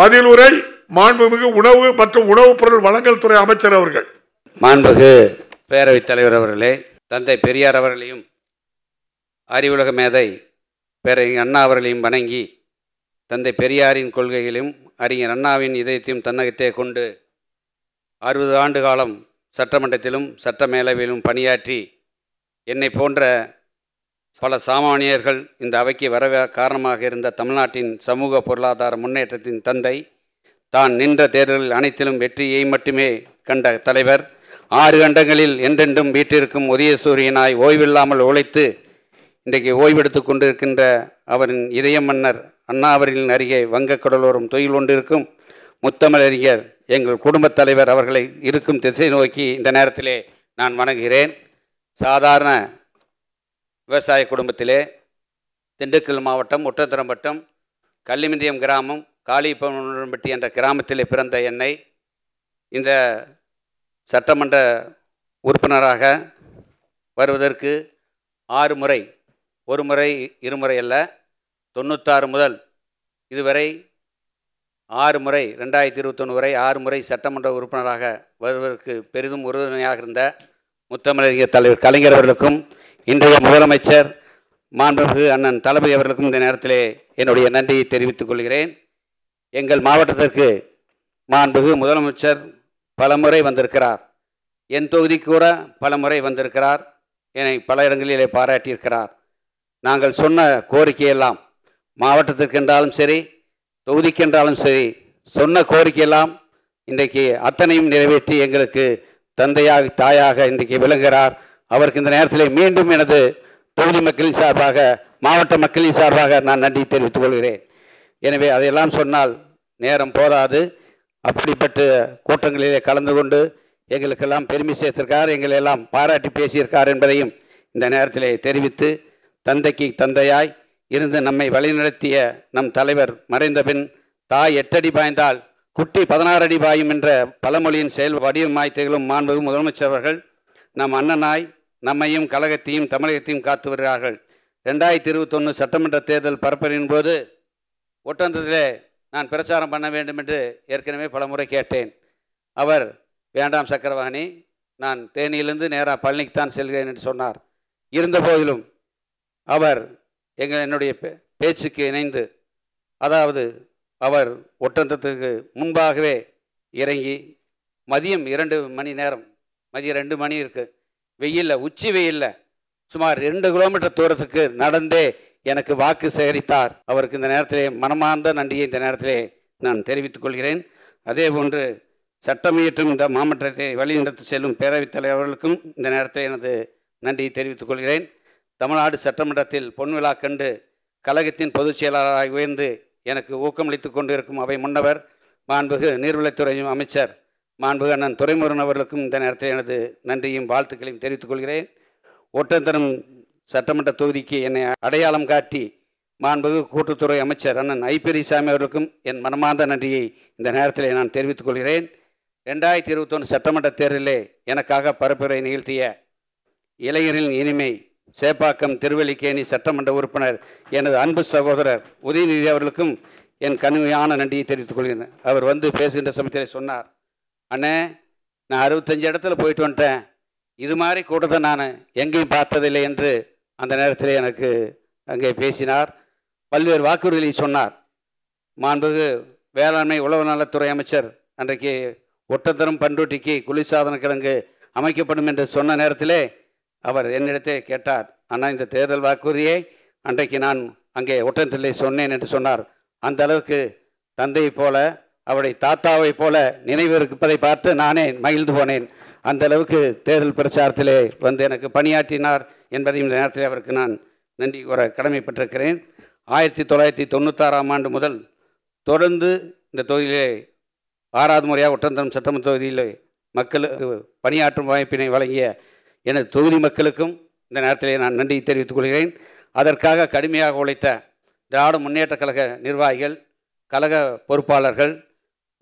பதில் உரை மாண்புமிகு உணவு மற்றும் உணவுப் பொருள் வழங்கல் துறை அமைச்சர் அவர்கள் மாண்புமிகு பேரவைத் தலைவர் அவர்களே தந்தை பெரியார் அவர்களையும் அறிவுலக மேதை பேர அண்ணா அவர்களையும் வணங்கி தந்தை பெரியாரின் கொள்கைகளையும் அறிஞர் அண்ணாவின் இதயத்தையும் தன்னகத்தே கொண்டு அறுபது ஆண்டு காலம் சட்டமன்றத்திலும் சட்ட மேலவையிலும் பணியாற்றி என்னை போன்ற பல சாமானியர்கள் இந்த அவைக்கு வர காரணமாக இருந்த தமிழ்நாட்டின் சமூக பொருளாதார முன்னேற்றத்தின் தந்தை தான் நின்ற தேர்தலில் அனைத்திலும் வெற்றியை மட்டுமே கண்ட தலைவர் ஆறு கண்டங்களில் என்றென்றும் வீட்டிற்கும் உதயசூரியனாய் ஓய்வில்லாமல் உழைத்து இன்றைக்கு ஓய்வெடுத்து கொண்டிருக்கின்ற அவரின் இதய மன்னர் அண்ணாவரின் அருகே அருகே கடலோரும் தொழில் கொண்டிருக்கும் முத்தமிழறிஞர் எங்கள் குடும்பத் தலைவர் அவர்களை இருக்கும் திசை நோக்கி இந்த நேரத்திலே நான் வணங்குகிறேன் சாதாரண விவசாய குடும்பத்திலே திண்டுக்கல் மாவட்டம் ஒட்டந்திரம்பட்டம் கள்ளிமிந்தியம் கிராமம் காளிப்பட்டி என்ற கிராமத்தில் பிறந்த என்னை இந்த சட்டமன்ற உறுப்பினராக வருவதற்கு ஆறு முறை ஒரு முறை இருமுறை அல்ல தொண்ணூத்தாறு முதல் இதுவரை ஆறு முறை ரெண்டாயிரத்தி இருபத்தொன்று வரை ஆறு முறை சட்டமன்ற உறுப்பினராக வருவதற்கு பெரிதும் உறுதுணையாக இருந்த முத்தமிழறிஞர் தலைவர் கலைஞர் அவர்களுக்கும் இன்றைய முதலமைச்சர் மாண்புமிகு அண்ணன் தளபதி அவர்களுக்கும் இந்த நேரத்திலே என்னுடைய நன்றியை தெரிவித்துக் கொள்கிறேன் எங்கள் மாவட்டத்திற்கு மாண்புகு முதலமைச்சர் பலமுறை வந்திருக்கிறார் என் தொகுதி கூட பலமுறை வந்திருக்கிறார் என்னை பல இடங்களிலே பாராட்டியிருக்கிறார் நாங்கள் சொன்ன கோரிக்கையெல்லாம் மாவட்டத்திற்கென்றாலும் சரி தொகுதிக்கென்றாலும் சரி சொன்ன கோரிக்கையெல்லாம் இன்றைக்கு அத்தனையும் நிறைவேற்றி எங்களுக்கு தந்தையாக தாயாக இன்றைக்கு விளங்குகிறார் அவருக்கு இந்த நேரத்தில் மீண்டும் எனது தொகுதி மக்களின் சார்பாக மாவட்ட மக்களின் சார்பாக நான் நன்றி தெரிவித்துக் கொள்கிறேன் எனவே அதையெல்லாம் சொன்னால் நேரம் போதாது அப்படிப்பட்ட கூட்டங்களிலே கலந்து கொண்டு எங்களுக்கெல்லாம் பெருமை சேர்த்திருக்கார் எல்லாம் பாராட்டி பேசியிருக்கார் என்பதையும் இந்த நேரத்திலே தெரிவித்து தந்தைக்கு தந்தையாய் இருந்து நம்மை வழிநடத்திய நம் தலைவர் மறைந்த பின் தாய் எட்டடி பாய்ந்தால் குட்டி பதினாறு அடி பாயும் என்ற பழமொழியின் செயல் வடிவமாய் திகழும் மாண்பு முதலமைச்சர் நம் அண்ணனாய் நம்மையும் கழகத்தையும் தமிழகத்தையும் காத்து வருகிறார்கள் ரெண்டாயிரத்தி இருபத்தொன்று சட்டமன்ற தேர்தல் பரப்பரின் போது ஒட்டந்தத்திலே நான் பிரச்சாரம் பண்ண வேண்டும் என்று ஏற்கனவே பலமுறை கேட்டேன் அவர் வேண்டாம் சக்கரவாகனி நான் தேனியிலிருந்து நேராக பழனிக்கு தான் செல்கிறேன் என்று சொன்னார் இருந்தபோதிலும் அவர் எங்கள் என்னுடைய பேச்சுக்கு இணைந்து அதாவது அவர் ஒட்டந்தத்துக்கு முன்பாகவே இறங்கி மதியம் இரண்டு மணி நேரம் மதியம் ரெண்டு மணி இருக்குது வெயிலில் உச்சி வெயிலில் சுமார் ரெண்டு கிலோமீட்டர் தூரத்துக்கு நடந்தே எனக்கு வாக்கு சேகரித்தார் அவருக்கு இந்த நேரத்திலே மனமார்ந்த நன்றியை இந்த நேரத்திலே நான் தெரிவித்துக் கொள்கிறேன் அதே போன்று சட்டமியற்றும் இந்த மாமன்றத்தை வழிநடத்தி செல்லும் பேரவைத் தலைவர்களுக்கும் இந்த நேரத்தில் எனது நன்றியை தெரிவித்துக் கொள்கிறேன் தமிழ்நாடு சட்டமன்றத்தில் பொன்விழா கண்டு கழகத்தின் பொதுச் செயலாளராக உயர்ந்து எனக்கு ஊக்கமளித்து கொண்டிருக்கும் அவை முன்னவர் மாண்புகு நீர்வளத்துறையும் அமைச்சர் மாண்புகு அண்ணன் துறைமுருகன் அவர்களுக்கும் இந்த நேரத்தில் எனது நன்றியும் வாழ்த்துக்களையும் தெரிவித்துக் கொள்கிறேன் ஒட்டந்தரம் சட்டமன்ற தொகுதிக்கு என்னை அடையாளம் காட்டி மாண்புகு கூட்டுத்துறை அமைச்சர் அண்ணன் ஐப்பெரிசாமி அவர்களுக்கும் என் மனமார்ந்த நன்றியை இந்த நேரத்தில் நான் தெரிவித்துக் கொள்கிறேன் ரெண்டாயிரத்தி இருபத்தொன்று சட்டமன்ற தேர்தலிலே எனக்காக பரப்புரை நிகழ்த்திய இளைஞரின் இனிமை சேப்பாக்கம் திருவல்லிக்கேணி சட்டமன்ற உறுப்பினர் எனது அன்பு சகோதரர் உதயநிதி அவர்களுக்கும் என் கனிமையான நன்றியை தெரிவித்துக் கொள்கிறேன் அவர் வந்து பேசுகின்ற சமயத்தில் சொன்னார் அண்ணே நான் அறுபத்தஞ்சு இடத்துல போயிட்டு வந்துட்டேன் இது மாதிரி கூட்டத்தை நான் எங்கேயும் பார்த்ததில்லை என்று அந்த நேரத்தில் எனக்கு அங்கே பேசினார் பல்வேறு வாக்குறுதிகளை சொன்னார் மாண்புகு வேளாண்மை உழவு நலத்துறை அமைச்சர் அன்றைக்கு ஒட்டத்தரம் பண்ருட்டிக்கு குளிர்சாதன கிழங்கு அமைக்கப்படும் என்று சொன்ன நேரத்திலே அவர் என்னிடத்தே கேட்டார் ஆனால் இந்த தேர்தல் வாக்குறுதியை அன்றைக்கு நான் அங்கே ஒட்டத்திலே சொன்னேன் என்று சொன்னார் அந்த அளவுக்கு தந்தையைப் போல அவருடைய தாத்தாவைப் போல நினைவு இருப்பதை பார்த்து நானே மகிழ்ந்து போனேன் அந்த அளவுக்கு தேர்தல் பிரச்சாரத்திலே வந்து எனக்கு பணியாற்றினார் என்பதையும் இந்த நேரத்தில் அவருக்கு நான் நன்றி கூற கடமைப்பட்டிருக்கிறேன் ஆயிரத்தி தொள்ளாயிரத்தி தொண்ணூத்தாறாம் ஆண்டு முதல் தொடர்ந்து இந்த தொகுதியிலே ஆறாவது முறையாக ஒட்டந்தரம் சட்டமன்ற தொகுதியில் மக்களுக்கு பணியாற்றும் வாய்ப்பினை வழங்கிய எனது தொகுதி மக்களுக்கும் இந்த நேரத்திலே நான் நன்றி தெரிவித்துக் கொள்கிறேன் அதற்காக கடுமையாக உழைத்த திராவிட முன்னேற்ற கழக நிர்வாகிகள் கழக பொறுப்பாளர்கள்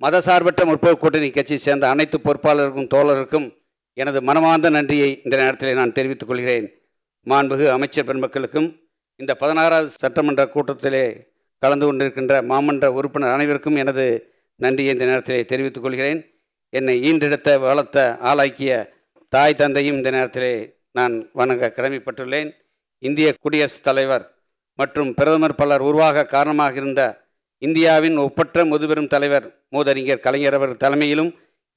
மதசார்பற்ற முற்போக்கு கூட்டணி கட்சியை சேர்ந்த அனைத்து பொறுப்பாளருக்கும் தோழருக்கும் எனது மனமார்ந்த நன்றியை இந்த நேரத்தில் நான் தெரிவித்துக் கொள்கிறேன் மாண்புகு அமைச்சர் பெருமக்களுக்கும் இந்த பதினாறாவது சட்டமன்ற கூட்டத்திலே கலந்து கொண்டிருக்கின்ற மாமன்ற உறுப்பினர் அனைவருக்கும் எனது நன்றியை இந்த நேரத்திலே தெரிவித்துக் கொள்கிறேன் என்னை ஈன்றெடுத்த வளர்த்த ஆளாக்கிய தாய் தந்தையும் இந்த நேரத்திலே நான் வணங்க கடமைப்பட்டுள்ளேன் இந்திய குடியரசுத் தலைவர் மற்றும் பிரதமர் பலர் உருவாக காரணமாக இருந்த இந்தியாவின் ஒப்பற்ற முதுபெரும் தலைவர் மூதறிஞர் கலைஞர் அவர் தலைமையிலும்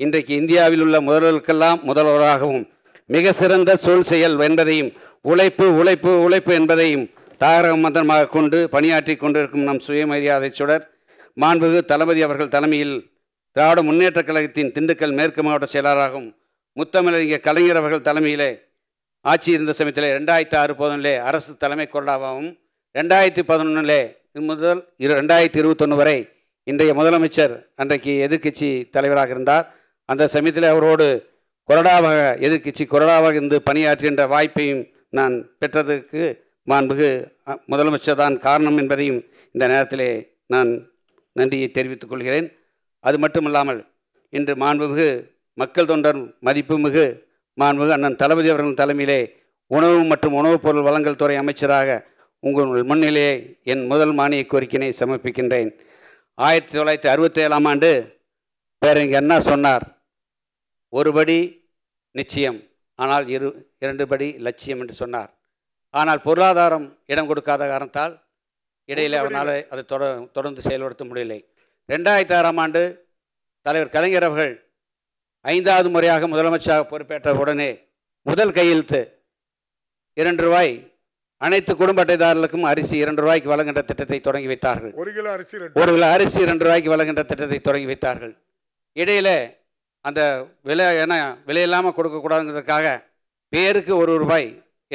இன்றைக்கு இந்தியாவில் உள்ள முதல்வர்களுக்கெல்லாம் முதல்வராகவும் மிக சிறந்த சொல் செயல் என்பதையும் உழைப்பு உழைப்பு உழைப்பு என்பதையும் தாரக மந்திரமாக கொண்டு பணியாற்றி கொண்டிருக்கும் நம் சுயமரியாதை சுடர் மாண்புகு தளபதி அவர்கள் தலைமையில் திராவிட முன்னேற்றக் கழகத்தின் திண்டுக்கல் மேற்கு மாவட்ட செயலாளராகவும் முத்தமிழறிஞர் கலைஞர் அவர்கள் தலைமையிலே ஆட்சி இருந்த சமயத்தில் ரெண்டாயிரத்தி ஆறு பதினொன்றிலே அரசு தலைமை கொறடாவாகவும் ரெண்டாயிரத்தி பதினொன்றிலே முதல் இரு ரெண்டாயிரத்தி இருபத்தொன்று வரை இன்றைய முதலமைச்சர் அன்றைக்கு எதிர்கட்சி தலைவராக இருந்தார் அந்த சமயத்தில் அவரோடு கொரடாவாக எதிர்கட்சி கொறடாவாக இருந்து பணியாற்றுகின்ற வாய்ப்பையும் நான் பெற்றதற்கு மாண்புகு முதலமைச்சர் தான் காரணம் என்பதையும் இந்த நேரத்திலே நான் நன்றியை தெரிவித்துக் கொள்கிறேன் அது மட்டுமல்லாமல் இன்று மாண்புமிகு மக்கள் தொண்டர் மதிப்புமிகு மாண்புமிகு அண்ணன் தளபதி அவர்கள் தலைமையிலே உணவு மற்றும் உணவுப் பொருள் வழங்கல் துறை அமைச்சராக உங்கள் முன்னிலையே என் முதல் மானிய கோரிக்கையை சமர்ப்பிக்கின்றேன் ஆயிரத்தி தொள்ளாயிரத்தி அறுபத்தேழாம் ஆண்டு பேரங்க என்ன சொன்னார் ஒருபடி நிச்சயம் ஆனால் இரு இரண்டு படி லட்சியம் என்று சொன்னார் ஆனால் பொருளாதாரம் இடம் கொடுக்காத காரணத்தால் இடையில் அவனால் அதை தொட தொடர்ந்து செயல்படுத்த முடியலை ரெண்டாயிரத்தி ஆறாம் ஆண்டு தலைவர் கலைஞர் அவர்கள் ஐந்தாவது முறையாக முதலமைச்சராக பொறுப்பேற்ற உடனே முதல் கையெழுத்து இரண்டு ரூபாய் அனைத்து குடும்ப அட்டைதாரர்களுக்கும் அரிசி இரண்டு ரூபாய்க்கு வழங்குகின்ற திட்டத்தை தொடங்கி வைத்தார்கள் ஒரு கிலோ அரிசி ஒரு கிலோ அரிசி இரண்டு ரூபாய்க்கு வழங்குகின்ற திட்டத்தை தொடங்கி வைத்தார்கள் இடையில் அந்த விலை ஏன்னா விலையில்லாமல் கொடுக்கக்கூடாதுங்கிறதுக்காக பேருக்கு ஒரு ரூபாய்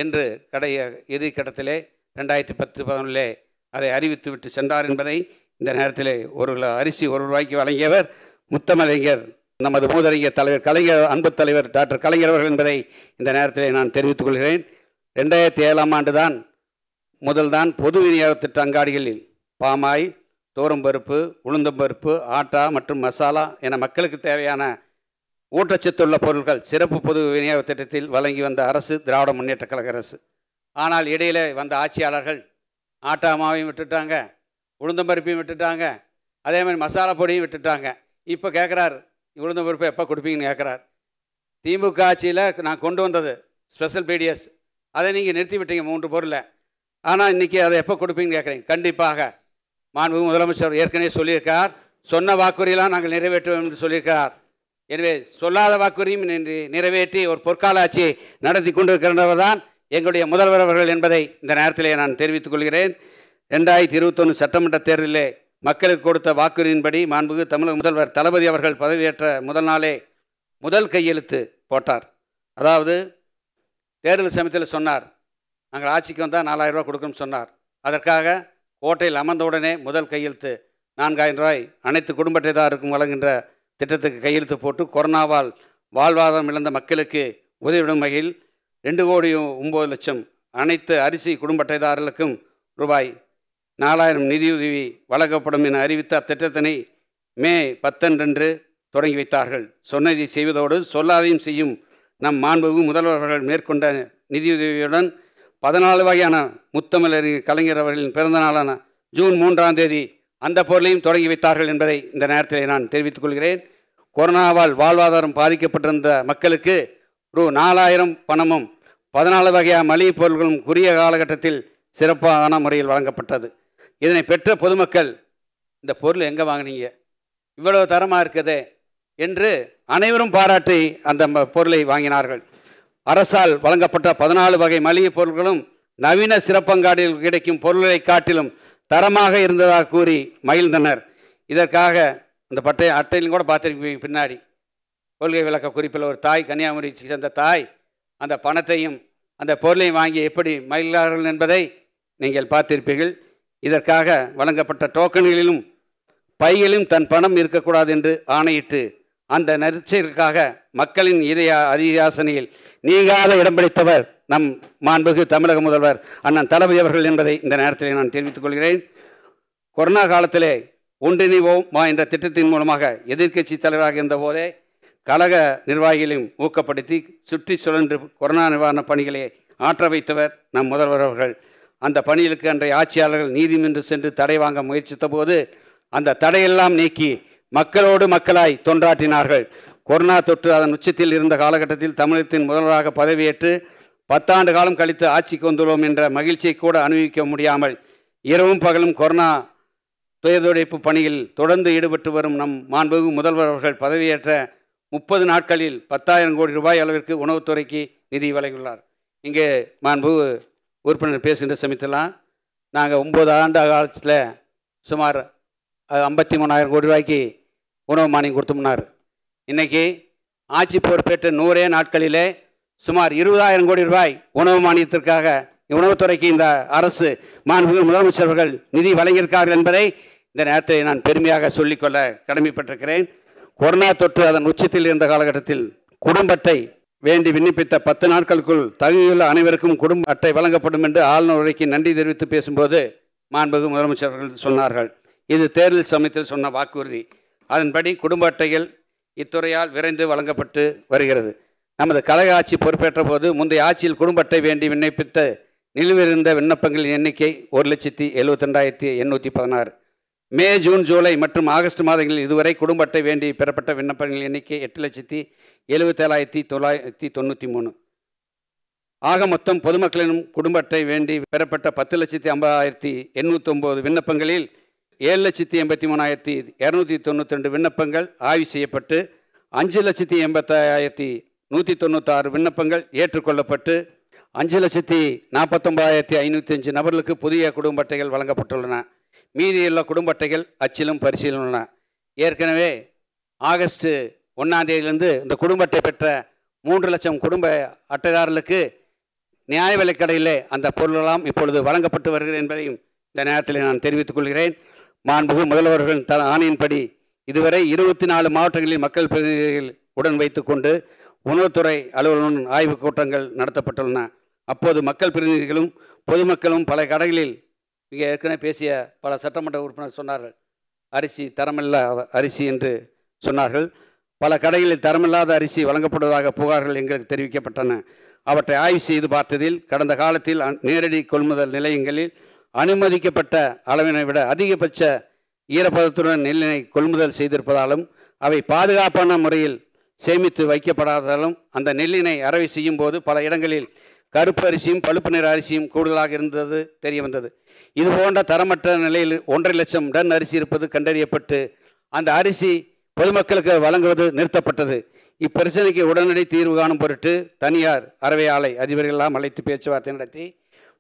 என்று கடைய இறுதி கட்டத்திலே ரெண்டாயிரத்தி பத்து பதினொன்றிலே அதை அறிவித்து விட்டு சென்றார் என்பதை இந்த நேரத்தில் ஒரு அரிசி ஒரு ரூபாய்க்கு வழங்கியவர் முத்தமலைஞர் நமது மூதறிஞர் தலைவர் கலைஞர் அன்பு தலைவர் டாக்டர் கலைஞர் அவர்கள் என்பதை இந்த நேரத்தில் நான் தெரிவித்துக் கொள்கிறேன் ரெண்டாயிரத்தி ஏழாம் ஆண்டு தான் முதல்தான் பொது விநியோக திட்ட அங்காடிகளில் பாமாய் தோரம்பருப்பு உளுந்தம்பருப்பு ஆட்டா மற்றும் மசாலா என மக்களுக்கு தேவையான ஊட்டச்சத்துள்ள பொருட்கள் சிறப்பு பொது விநியோக திட்டத்தில் வழங்கி வந்த அரசு திராவிட முன்னேற்ற கழக அரசு ஆனால் இடையில் வந்த ஆட்சியாளர்கள் ஆட்டா மாவையும் விட்டுட்டாங்க உளுந்தம்பருப்பையும் விட்டுட்டாங்க அதே மாதிரி மசாலா பொடியும் விட்டுட்டாங்க இப்போ கேட்குறாரு உளுந்த பருப்பு எப்போ கொடுப்பீங்கன்னு கேட்குறார் திமுக ஆட்சியில் நான் கொண்டு வந்தது ஸ்பெஷல் பிடிஎஸ் அதை நீங்கள் நிறுத்தி விட்டீங்க மூன்று பொருளை ஆனால் இன்றைக்கி அதை எப்போ கொடுப்பீங்கன்னு கேட்குறீங்க கண்டிப்பாக மாண்புமிகு முதலமைச்சர் ஏற்கனவே சொல்லியிருக்கார் சொன்ன வாக்குறுதியெல்லாம் நாங்கள் நிறைவேற்றுவோம் என்று சொல்லியிருக்கிறார் எனவே சொல்லாத வாக்குறுதியும் நிறைவேற்றி ஒரு பொற்கால ஆட்சியை நடத்தி கொண்டிருக்கின்றவர் தான் எங்களுடைய முதல்வர் அவர்கள் என்பதை இந்த நேரத்திலே நான் தெரிவித்துக் கொள்கிறேன் ரெண்டாயிரத்தி இருபத்தொன்று சட்டமன்ற தேர்தலிலே மக்களுக்கு கொடுத்த வாக்குறுதியின்படி மாண்புமிகு தமிழக முதல்வர் தளபதி அவர்கள் பதவியேற்ற முதல் நாளே முதல் கையெழுத்து போட்டார் அதாவது தேர்தல் சமயத்தில் சொன்னார் நாங்கள் ஆட்சிக்கு வந்தால் ரூபா கொடுக்கணும்னு சொன்னார் அதற்காக கோட்டையில் அமர்ந்தவுடனே முதல் கையெழுத்து நான்காயிரம் ரூபாய் அனைத்து இருக்கும் வழங்குகின்ற திட்டத்துக்கு கையெழுத்து போட்டு கொரோனாவால் வாழ்வாதாரம் இழந்த மக்களுக்கு உதவிடும் வகையில் ரெண்டு கோடி ஒம்பது லட்சம் அனைத்து அரிசி குடும்பத்தைதாரர்களுக்கும் ரூபாய் நாலாயிரம் நிதியுதவி வழங்கப்படும் என அறிவித்த அத்திட்டத்தினை மே பத்தன்றன்று தொடங்கி வைத்தார்கள் சொன்னதை செய்வதோடு சொல்லாதையும் செய்யும் நம் மாண்பு முதல்வர்கள் மேற்கொண்ட நிதியுதவியுடன் பதினாலு வகையான முத்தமிழறிஞர் கலைஞர் அவர்களின் பிறந்த நாளான ஜூன் மூன்றாம் தேதி அந்த பொருளையும் தொடங்கி வைத்தார்கள் என்பதை இந்த நேரத்தில் நான் தெரிவித்துக் கொள்கிறேன் கொரோனாவால் வாழ்வாதாரம் பாதிக்கப்பட்டிருந்த மக்களுக்கு ரூ நாலாயிரம் பணமும் பதினாலு வகையான மளிகைப் பொருட்களும் குறுகிய காலகட்டத்தில் சிறப்பான முறையில் வழங்கப்பட்டது இதனை பெற்ற பொதுமக்கள் இந்த பொருள் எங்கே வாங்கினீங்க இவ்வளவு தரமாக இருக்குது என்று அனைவரும் பாராட்டி அந்த பொருளை வாங்கினார்கள் அரசால் வழங்கப்பட்ட பதினாலு வகை மளிகைப் பொருட்களும் நவீன சிறப்பங்காடியில் கிடைக்கும் பொருள்களை காட்டிலும் தரமாக இருந்ததாக கூறி மகிழ்ந்தனர் இதற்காக அந்த பட்டை அட்டையிலும் கூட பார்த்துருப்பீங்க பின்னாடி கொள்கை விளக்க குறிப்பில் ஒரு தாய் கன்னியாகுமரி சேர்ந்த தாய் அந்த பணத்தையும் அந்த பொருளையும் வாங்கி எப்படி மகிழ்கிறார்கள் என்பதை நீங்கள் பார்த்திருப்பீர்கள் இதற்காக வழங்கப்பட்ட டோக்கன்களிலும் பைகளிலும் தன் பணம் இருக்கக்கூடாது என்று ஆணையிட்டு அந்த நெரிச்சலுக்காக மக்களின் இதய அரியாசனையில் நீங்காத இடம்பிடித்தவர் நம் மாண்புகு தமிழக முதல்வர் அண்ணன் தளபதி அவர்கள் என்பதை இந்த நேரத்தில் நான் தெரிவித்துக் கொள்கிறேன் கொரோனா காலத்திலே ஒன்றிணைவோம் வா என்ற திட்டத்தின் மூலமாக எதிர்க்கட்சி தலைவராக இருந்த போதே கழக நிர்வாகிகளையும் ஊக்கப்படுத்தி சுற்றி சுழன்று கொரோனா நிவாரணப் பணிகளை ஆற்ற வைத்தவர் நம் முதல்வர் அவர்கள் அந்த பணிகளுக்கு அன்றைய ஆட்சியாளர்கள் நீதிமன்று சென்று தடை வாங்க முயற்சித்த போது அந்த தடையெல்லாம் நீக்கி மக்களோடு மக்களாய் தொன்றாற்றினார்கள் கொரோனா தொற்று அதன் உச்சத்தில் இருந்த காலகட்டத்தில் தமிழகத்தின் முதல்வராக பதவியேற்று பத்தாண்டு காலம் கழித்து ஆட்சிக்கு வந்துள்ளோம் என்ற மகிழ்ச்சியை கூட அனுபவிக்க முடியாமல் இரவும் பகலும் கொரோனா துயதுடைப்பு பணியில் தொடர்ந்து ஈடுபட்டு வரும் நம் மாண்புமிகு முதல்வர் அவர்கள் பதவியேற்ற முப்பது நாட்களில் பத்தாயிரம் கோடி ரூபாய் அளவிற்கு உணவுத்துறைக்கு நிதி வழங்கியுள்ளார் இங்கே மாண்பு உறுப்பினர் பேசுகின்ற சமயத்தெல்லாம் நாங்கள் ஒம்பது ஆண்டு காலத்தில் சுமார் ஐம்பத்தி மூணாயிரம் கோடி ரூபாய்க்கு உணவு மானியம் கொடுத்தோம்னார் இன்றைக்கி ஆட்சி பொறுப்பேற்ற நூறே நாட்களிலே சுமார் இருபதாயிரம் கோடி ரூபாய் உணவு மானியத்திற்காக உணவுத்துறைக்கு இந்த அரசு மாண்புகள் முதலமைச்சர்கள் நிதி வழங்கியிருக்கார்கள் என்பதை இந்த நேரத்தை நான் பெருமையாக சொல்லிக்கொள்ள கடமைப்பட்டிருக்கிறேன் கொரோனா தொற்று அதன் உச்சத்தில் இருந்த காலகட்டத்தில் குடும்பத்தை வேண்டி விண்ணப்பித்த பத்து நாட்களுக்குள் தகுதியுள்ள அனைவருக்கும் குடும்ப அட்டை வழங்கப்படும் என்று ஆளுநர் உரைக்கு நன்றி தெரிவித்து பேசும்போது மாண்பு முதலமைச்சர்கள் சொன்னார்கள் இது தேர்தல் சமயத்தில் சொன்ன வாக்குறுதி அதன்படி குடும்ப அட்டைகள் இத்துறையால் விரைந்து வழங்கப்பட்டு வருகிறது நமது கழக ஆட்சி பொறுப்பேற்ற போது முந்தைய ஆட்சியில் குடும்ப அட்டை வேண்டி விண்ணப்பித்த நிலுவிருந்த விண்ணப்பங்களின் எண்ணிக்கை ஒரு லட்சத்தி எழுபத்தி ரெண்டாயிரத்தி எண்ணூற்றி பதினாறு மே ஜூன் ஜூலை மற்றும் ஆகஸ்ட் மாதங்களில் இதுவரை குடும்ப அட்டை வேண்டி பெறப்பட்ட விண்ணப்பங்கள் எண்ணிக்கை எட்டு லட்சத்தி எழுபத்தேழாயிரத்தி தொள்ளாயிரத்தி தொண்ணூற்றி மூணு ஆக மொத்தம் பொதுமக்களின் குடும்ப அட்டை வேண்டி பெறப்பட்ட பத்து லட்சத்தி ஐம்பதாயிரத்தி எண்ணூற்றொம்பது விண்ணப்பங்களில் ஏழு லட்சத்தி எண்பத்தி மூணாயிரத்தி இரநூத்தி தொண்ணூற்றி ரெண்டு விண்ணப்பங்கள் ஆய்வு செய்யப்பட்டு அஞ்சு லட்சத்தி எண்பத்தாயிரத்தி நூற்றி தொண்ணூற்றாறு விண்ணப்பங்கள் ஏற்றுக்கொள்ளப்பட்டு அஞ்சு லட்சத்தி நாற்பத்தொம்பதாயிரத்தி ஐநூற்றி அஞ்சு நபர்களுக்கு புதிய குடும்ப அட்டைகள் வழங்கப்பட்டுள்ளன மீதியுள்ள குடும்ப அட்டைகள் அச்சிலும் பரிசீலனை ஏற்கனவே ஏற்கனவே ஒன்றாம் தேதியிலிருந்து இந்த குடும்ப அட்டை பெற்ற மூன்று லட்சம் குடும்ப அட்டைதாரர்களுக்கு நியாய விலைக்கடையிலே அந்த பொருளெல்லாம் இப்பொழுது வழங்கப்பட்டு வருகிறது என்பதையும் இந்த நேரத்தில் நான் தெரிவித்துக் கொள்கிறேன் மாண்புமிகு முதல்வர்களின் த ஆணையின்படி இதுவரை இருபத்தி நாலு மாவட்டங்களில் மக்கள் பிரதிநிதிகள் உடன் வைத்துக்கொண்டு உணவுத்துறை அலுவலகம் ஆய்வுக் கூட்டங்கள் நடத்தப்பட்டுள்ளன அப்போது மக்கள் பிரதிநிதிகளும் பொதுமக்களும் பல கடைகளில் இங்கே ஏற்கனவே பேசிய பல சட்டமன்ற உறுப்பினர் சொன்னார்கள் அரிசி தரமில்ல அரிசி என்று சொன்னார்கள் பல கடைகளில் தரமில்லாத அரிசி வழங்கப்படுவதாக புகார்கள் எங்களுக்கு தெரிவிக்கப்பட்டன அவற்றை ஆய்வு செய்து பார்த்ததில் கடந்த காலத்தில் நேரடி கொள்முதல் நிலையங்களில் அனுமதிக்கப்பட்ட அளவினை விட அதிகபட்ச ஈரப்பதத்துடன் நெல்லினை கொள்முதல் செய்திருப்பதாலும் அவை பாதுகாப்பான முறையில் சேமித்து வைக்கப்படாததாலும் அந்த நெல்லினை அறவை செய்யும் போது பல இடங்களில் கருப்பு அரிசியும் பழுப்பு நிற அரிசியும் கூடுதலாக இருந்தது தெரிய வந்தது இது போன்ற தரமற்ற நிலையில் ஒன்றரை லட்சம் டன் அரிசி இருப்பது கண்டறியப்பட்டு அந்த அரிசி பொதுமக்களுக்கு வழங்குவது நிறுத்தப்பட்டது இப்பிரச்சனைக்கு உடனடி தீர்வு காணும் பொருட்டு தனியார் அறவை ஆலை அதிபர்களெல்லாம் அழைத்து பேச்சுவார்த்தை நடத்தி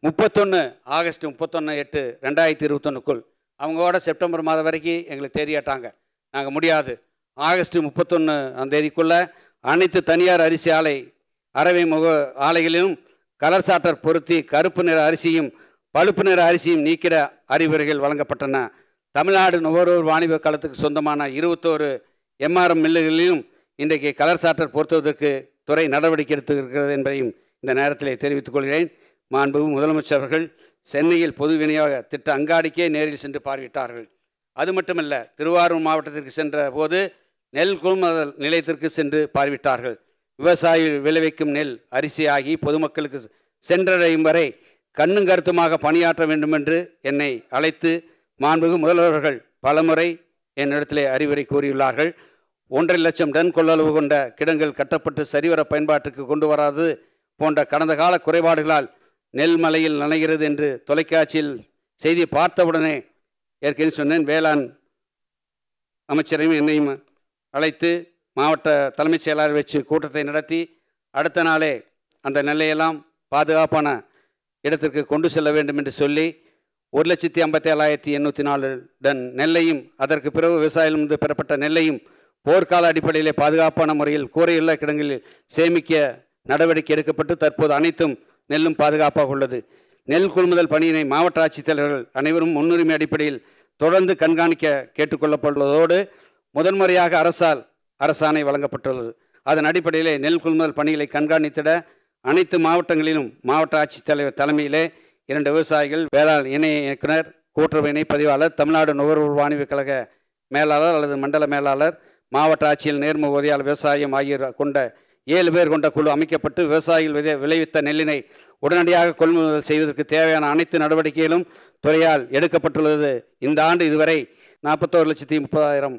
முப்பத்தொன்று ஆகஸ்ட் முப்பத்தொன்று எட்டு ரெண்டாயிரத்தி இருபத்தொன்னுக்குள் அவங்களோட செப்டம்பர் மாதம் வரைக்கும் எங்களுக்கு தெரியாட்டாங்க நாங்கள் முடியாது ஆகஸ்ட் முப்பத்தொன்று அந்த தேதிக்குள்ளே அனைத்து தனியார் அரிசி ஆலை அறவை முக ஆலைகளிலும் கலர் சாட்டர் பொருத்தி கருப்பு நிற அரிசியும் பழுப்பு நிற அரிசியும் நீக்கிற அறிவுரைகள் வழங்கப்பட்டன தமிழ்நாடு நுகர்வோர் வாணிப காலத்துக்கு சொந்தமான இருபத்தோரு எம்ஆர்எம் மில்லுகளிலும் இன்றைக்கு கலர் சார்ட்டர் பொறுத்துவதற்கு துறை நடவடிக்கை எடுத்து இருக்கிறது என்பதையும் இந்த நேரத்தில் தெரிவித்துக் கொள்கிறேன் மாண்பு முதலமைச்சர் அவர்கள் சென்னையில் பொது விநியோக திட்ட அங்காடிக்கே நேரில் சென்று பார்வையிட்டார்கள் அது மட்டுமல்ல திருவாரூர் மாவட்டத்திற்கு சென்ற போது நெல் கொள்முதல் நிலையத்திற்கு சென்று பார்வையிட்டார்கள் விவசாயிகள் விளைவிக்கும் நெல் அரிசி ஆகி பொதுமக்களுக்கு சென்றடையும் வரை கண்ணும் கருத்துமாக பணியாற்ற வேண்டுமென்று என்னை அழைத்து மாண்புகு முதல்வர்கள் பலமுறை என்னிடத்திலே அறிவுரை கூறியுள்ளார்கள் ஒன்றரை லட்சம் டன் கொள்ளளவு கொண்ட கிடங்கள் கட்டப்பட்டு சரிவர பயன்பாட்டுக்கு கொண்டு வராது போன்ற கடந்த கால குறைபாடுகளால் நெல் மலையில் நனைகிறது என்று தொலைக்காட்சியில் செய்தி பார்த்தவுடனே ஏற்கனவே சொன்னேன் வேளாண் அமைச்சரையும் என்னையும் அழைத்து மாவட்ட தலைமைச் செயலாளர் வச்சு கூட்டத்தை நடத்தி அடுத்த நாளே அந்த நெல்லையெல்லாம் பாதுகாப்பான இடத்திற்கு கொண்டு செல்ல வேண்டும் என்று சொல்லி ஒரு லட்சத்தி ஐம்பத்தி ஏழாயிரத்தி எண்ணூற்றி நாலு டன் நெல்லையும் அதற்கு பிறகு விவசாயிலிருந்து பெறப்பட்ட நெல்லையும் போர்க்கால அடிப்படையிலே பாதுகாப்பான முறையில் கூரையுள்ள கிடங்களில் சேமிக்க நடவடிக்கை எடுக்கப்பட்டு தற்போது அனைத்தும் நெல்லும் பாதுகாப்பாக உள்ளது நெல் கொள்முதல் பணியினை மாவட்ட ஆட்சித்தலைவர்கள் அனைவரும் முன்னுரிமை அடிப்படையில் தொடர்ந்து கண்காணிக்க கேட்டுக்கொள்ளப்பட்டுள்ளதோடு முதன்முறையாக அரசால் அரசாணை வழங்கப்பட்டுள்ளது அதன் அடிப்படையிலே நெல் கொள்முதல் பணிகளை கண்காணித்திட அனைத்து மாவட்டங்களிலும் மாவட்ட ஆட்சித்தலைவர் தலைமையிலே இரண்டு விவசாயிகள் வேளாண் இணை இயக்குனர் கூட்டுறவு இணை பதிவாளர் தமிழ்நாடு நுகர்வோர் வாணிபக் கழக மேலாளர் அல்லது மண்டல மேலாளர் மாவட்ட ஆட்சியில் நேர்ம உதவியாளர் விவசாயம் ஆகிய கொண்ட ஏழு பேர் கொண்ட குழு அமைக்கப்பட்டு விவசாயிகள் விதை விளைவித்த நெல்லினை உடனடியாக கொள்முதல் செய்வதற்கு தேவையான அனைத்து நடவடிக்கைகளும் துறையால் எடுக்கப்பட்டுள்ளது இந்த ஆண்டு இதுவரை நாற்பத்தோரு லட்சத்தி முப்பதாயிரம்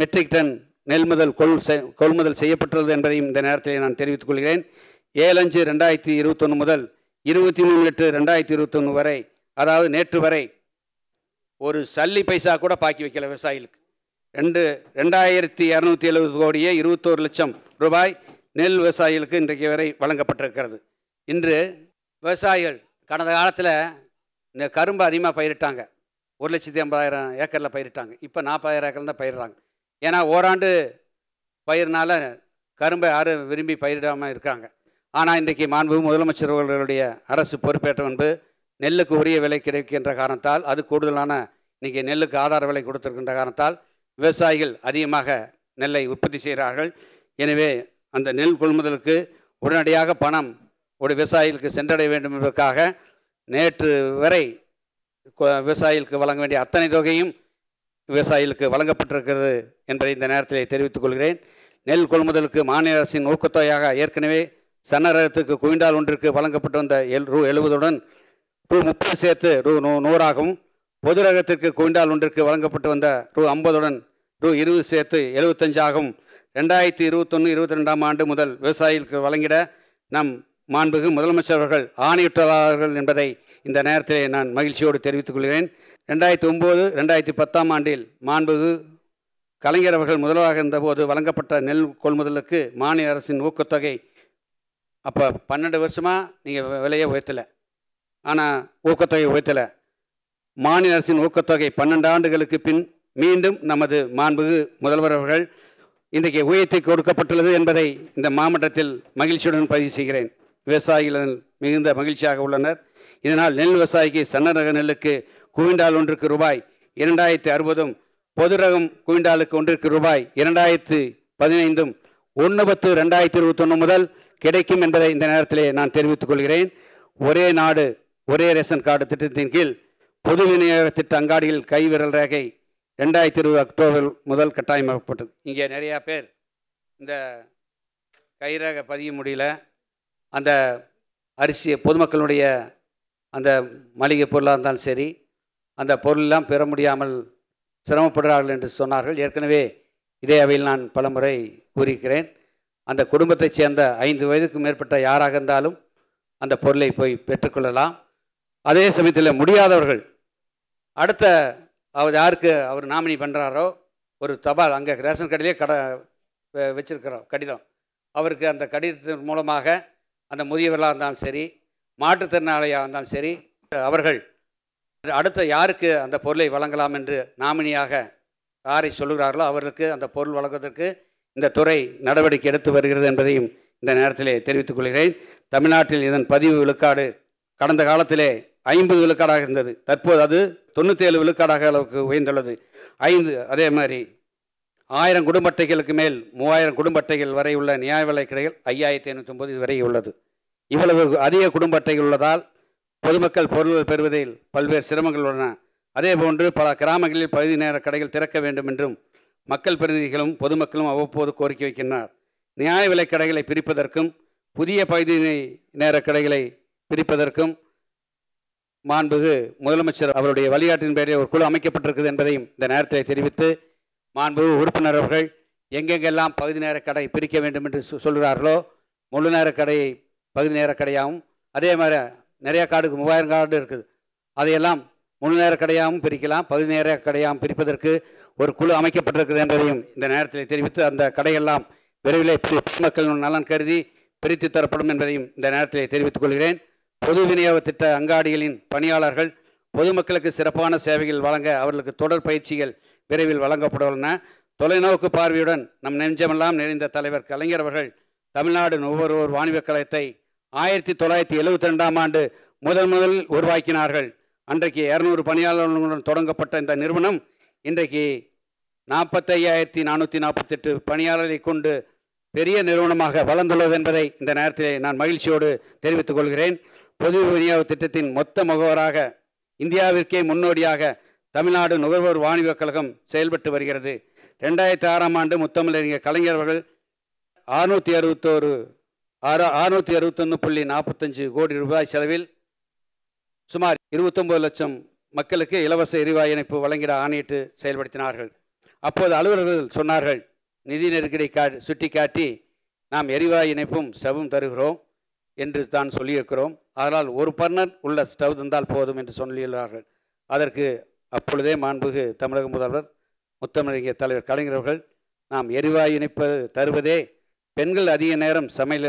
மெட்ரிக் டன் நெல் முதல் கொள் கொள்முதல் செய்யப்பட்டுள்ளது என்பதையும் இந்த நேரத்தில் நான் தெரிவித்துக் கொள்கிறேன் ஏழு அஞ்சு ரெண்டாயிரத்தி இருபத்தொன்று முதல் இருபத்தி மூணு எட்டு ரெண்டாயிரத்தி இருபத்தொன்று வரை அதாவது நேற்று வரை ஒரு சல்லி பைசா கூட பாக்கி வைக்கல விவசாயிகளுக்கு ரெண்டு ரெண்டாயிரத்தி இரநூத்தி எழுபது கோடியே இருபத்தோரு லட்சம் ரூபாய் நெல் விவசாயிகளுக்கு இன்றைக்கு வரை வழங்கப்பட்டிருக்கிறது இன்று விவசாயிகள் கடந்த காலத்தில் இந்த கரும்பு அதிகமாக பயிரிட்டாங்க ஒரு லட்சத்தி ஐம்பதாயிரம் ஏக்கரில் பயிரிட்டாங்க இப்போ நாற்பதாயிரம் ஏக்கரில் தான் பயிரிடுறாங்க ஏன்னா ஓராண்டு பயிர்னால் கரும்பை யாரும் விரும்பி பயிரிடாமல் இருக்காங்க ஆனால் இன்றைக்கு மாண்பு முதலமைச்சர் அவர்களுடைய அரசு பொறுப்பேற்ற முன்பு நெல்லுக்கு உரிய விலை கிடைக்கின்ற காரணத்தால் அது கூடுதலான இன்றைக்கி நெல்லுக்கு ஆதார விலை கொடுத்துருக்கின்ற காரணத்தால் விவசாயிகள் அதிகமாக நெல்லை உற்பத்தி செய்கிறார்கள் எனவே அந்த நெல் கொள்முதலுக்கு உடனடியாக பணம் ஒரு விவசாயிகளுக்கு சென்றடைய வேண்டும் என்பதற்காக நேற்று வரை விவசாயிகளுக்கு வழங்க வேண்டிய அத்தனை தொகையும் விவசாயிகளுக்கு வழங்கப்பட்டிருக்கிறது என்று இந்த நேரத்தில் தெரிவித்துக் கொள்கிறேன் நெல் கொள்முதலுக்கு மாநில அரசின் ஊக்கத்தொகையாக ஏற்கனவே சன்னரகத்துக்கு குவிண்டால் ஒன்றிற்கு வழங்கப்பட்டு வந்த எல் ரூ எழுபதுடன் ரூ முப்பது சேர்த்து ரூ நூ நூறாகவும் பொது ரகத்திற்கு குவிண்டால் ஒன்றிற்கு வழங்கப்பட்டு வந்த ரூ ஐம்பதுடன் ரூ இருபது சேர்த்து எழுபத்தஞ்சாகவும் ரெண்டாயிரத்தி இருபத்தொன்று இருபத்தி ரெண்டாம் ஆண்டு முதல் விவசாயிகளுக்கு வழங்கிட நம் மாண்புகு முதலமைச்சர்கள் ஆணையிட்டார்கள் என்பதை இந்த நேரத்திலே நான் மகிழ்ச்சியோடு தெரிவித்துக் கொள்கிறேன் ரெண்டாயிரத்தி ஒம்பது ரெண்டாயிரத்தி பத்தாம் ஆண்டில் மாண்புகு கலைஞர் அவர்கள் முதல்வராக இருந்தபோது வழங்கப்பட்ட நெல் கொள்முதலுக்கு மாநில அரசின் ஊக்கத்தொகை அப்போ பன்னெண்டு வருஷமாக நீங்கள் விலையை உயர்த்தலை ஆனால் ஊக்கத்தொகை உயர்த்தலை மாநில அரசின் ஊக்கத்தொகை பன்னெண்டு ஆண்டுகளுக்கு பின் மீண்டும் நமது மாண்புகு முதல்வர் அவர்கள் இன்றைக்கு உயர்த்தி கொடுக்கப்பட்டுள்ளது என்பதை இந்த மாவட்டத்தில் மகிழ்ச்சியுடன் பதிவு செய்கிறேன் விவசாயிகள் மிகுந்த மகிழ்ச்சியாக உள்ளனர் இதனால் நெல் விவசாயிக்கு சன்ன ரக நெல்லுக்கு குவிண்டால் ஒன்றுக்கு ரூபாய் இரண்டாயிரத்தி அறுபதும் பொது ரகம் குவிண்டாலுக்கு ஒன்றிற்கு ரூபாய் இரண்டாயிரத்து பதினைந்தும் ஒன்று பத்து ரெண்டாயிரத்தி இருபத்தொன்று முதல் கிடைக்கும் என்பதை இந்த நேரத்திலே நான் தெரிவித்துக் கொள்கிறேன் ஒரே நாடு ஒரே ரேஷன் கார்டு திட்டத்தின் கீழ் பொது விநியோக திட்ட அங்காடியில் கைவிரல் ரேகை ரெண்டாயிரத்தி இருபது அக்டோபர் முதல் கட்டாயமாக்கப்பட்டது இங்கே நிறையா பேர் இந்த கைரேக பதிய முடியல அந்த அரிசி பொதுமக்களுடைய அந்த மளிகை பொருளாக இருந்தாலும் சரி அந்த பொருளெல்லாம் பெற முடியாமல் சிரமப்படுறார்கள் என்று சொன்னார்கள் ஏற்கனவே இதே அவையில் நான் பலமுறை கூறியிருக்கிறேன் அந்த குடும்பத்தைச் சேர்ந்த ஐந்து வயதுக்கு மேற்பட்ட யாராக இருந்தாலும் அந்த பொருளை போய் பெற்றுக்கொள்ளலாம் அதே சமயத்தில் முடியாதவர்கள் அடுத்த அவர் யாருக்கு அவர் நாமினி பண்ணுறாரோ ஒரு தபால் அங்கே ரேஷன் கடையிலே கட வச்சுருக்கிறோம் கடிதம் அவருக்கு அந்த கடிதத்தின் மூலமாக அந்த முதியவர்களாக இருந்தாலும் சரி மாற்றுத்திறனாளியாக இருந்தாலும் சரி அவர்கள் அடுத்த யாருக்கு அந்த பொருளை வழங்கலாம் என்று நாமினியாக யாரை சொல்கிறார்களோ அவர்களுக்கு அந்த பொருள் வழங்குவதற்கு இந்த துறை நடவடிக்கை எடுத்து வருகிறது என்பதையும் இந்த நேரத்திலே தெரிவித்துக் கொள்கிறேன் தமிழ்நாட்டில் இதன் பதிவு விழுக்காடு கடந்த காலத்திலே ஐம்பது விழுக்காடாக இருந்தது தற்போது அது தொண்ணூற்றி ஏழு விழுக்காடாக அளவுக்கு உயர்ந்துள்ளது ஐந்து அதே மாதிரி ஆயிரம் குடும்ப அட்டைகளுக்கு மேல் மூவாயிரம் குடும்ப அட்டைகள் வரை உள்ள நியாய விலை கடைகள் ஐயாயிரத்தி ஒம்பது இதுவரை உள்ளது இவ்வளவு அதிக குடும்ப அட்டைகள் உள்ளதால் பொதுமக்கள் பொருள்கள் பெறுவதில் பல்வேறு சிரமங்கள் உள்ளன அதேபோன்று பல கிராமங்களில் பகுதி நேர கடைகள் திறக்க வேண்டும் என்றும் மக்கள் பிரதிநிதிகளும் பொதுமக்களும் அவ்வப்போது கோரிக்கை வைக்கின்றனர் நியாய விலை கடைகளை பிரிப்பதற்கும் புதிய பகுதி நேர கடைகளை பிரிப்பதற்கும் மாண்புகு முதலமைச்சர் அவருடைய வழிகாட்டின் பேரில் ஒரு குழு அமைக்கப்பட்டிருக்கிறது என்பதையும் இந்த நேரத்தில் தெரிவித்து மாண்புகு உறுப்பினர் அவர்கள் எங்கெங்கெல்லாம் பகுதி நேர கடை பிரிக்க வேண்டும் என்று சொல்கிறார்களோ முழு நேர கடையை பகுதி நேர கடையாகவும் அதே மாதிரி நிறையா காடுக்கு மூவாயிரம் காடு இருக்குது அதையெல்லாம் முழு நேர கடையாகவும் பிரிக்கலாம் பகுதி நேர கடையாகவும் பிரிப்பதற்கு ஒரு குழு அமைக்கப்பட்டிருக்கிறது என்பதையும் இந்த நேரத்தில் தெரிவித்து அந்த கடையெல்லாம் விரைவில் மக்கள் நலன் கருதி பிரித்து தரப்படும் என்பதையும் இந்த நேரத்தில் தெரிவித்துக் கொள்கிறேன் பொது விநியோக திட்ட அங்காடிகளின் பணியாளர்கள் பொதுமக்களுக்கு சிறப்பான சேவைகள் வழங்க அவர்களுக்கு தொடர் பயிற்சிகள் விரைவில் வழங்கப்படவுள்ளன தொலைநோக்கு பார்வையுடன் நம் நெஞ்சமெல்லாம் நிறைந்த தலைவர் கலைஞர் அவர்கள் தமிழ்நாடு நுகர்வோர் வாணிபக் கழகத்தை ஆயிரத்தி தொள்ளாயிரத்தி எழுபத்தி ரெண்டாம் ஆண்டு முதன் முதல் உருவாக்கினார்கள் அன்றைக்கு இரநூறு பணியாளர்களுடன் தொடங்கப்பட்ட இந்த நிறுவனம் இன்றைக்கு நாற்பத்தையாயிரத்தி நானூற்றி நாற்பத்தெட்டு பணியாளர்களை கொண்டு பெரிய நிறுவனமாக வளர்ந்துள்ளது என்பதை இந்த நேரத்தில் நான் மகிழ்ச்சியோடு தெரிவித்துக் கொள்கிறேன் பொது விநியோக திட்டத்தின் மொத்த முகவராக இந்தியாவிற்கே முன்னோடியாக தமிழ்நாடு நுகர்வோர் வாணிபக் கழகம் செயல்பட்டு வருகிறது ரெண்டாயிரத்தி ஆறாம் ஆண்டு முத்தமிழறிஞர் கலைஞர்கள் அவர்கள் அறுநூற்றி அறுபத்தோரு ஆறு அறுநூற்றி அறுபத்தொன்று புள்ளி நாற்பத்தஞ்சு கோடி ரூபாய் செலவில் சுமார் இருபத்தொம்பது லட்சம் மக்களுக்கு இலவச எரிவாயு இணைப்பு வழங்கிட ஆணையிட்டு செயல்படுத்தினார்கள் அப்போது அலுவலர்கள் சொன்னார்கள் நிதி நெருக்கடி கா சுட்டிக்காட்டி நாம் எரிவாயு இணைப்பும் ஸ்டவ்வும் தருகிறோம் என்று தான் சொல்லியிருக்கிறோம் அதனால் ஒரு பர்னர் உள்ள ஸ்டவ் தந்தால் போதும் என்று சொல்லியுள்ளார்கள் அதற்கு அப்பொழுதே மாண்புகு தமிழக முதல்வர் முத்தமிழக தலைவர் கலைஞரவர்கள் நாம் எரிவாயு இணைப்பு தருவதே பெண்கள் அதிக நேரம் சமையல்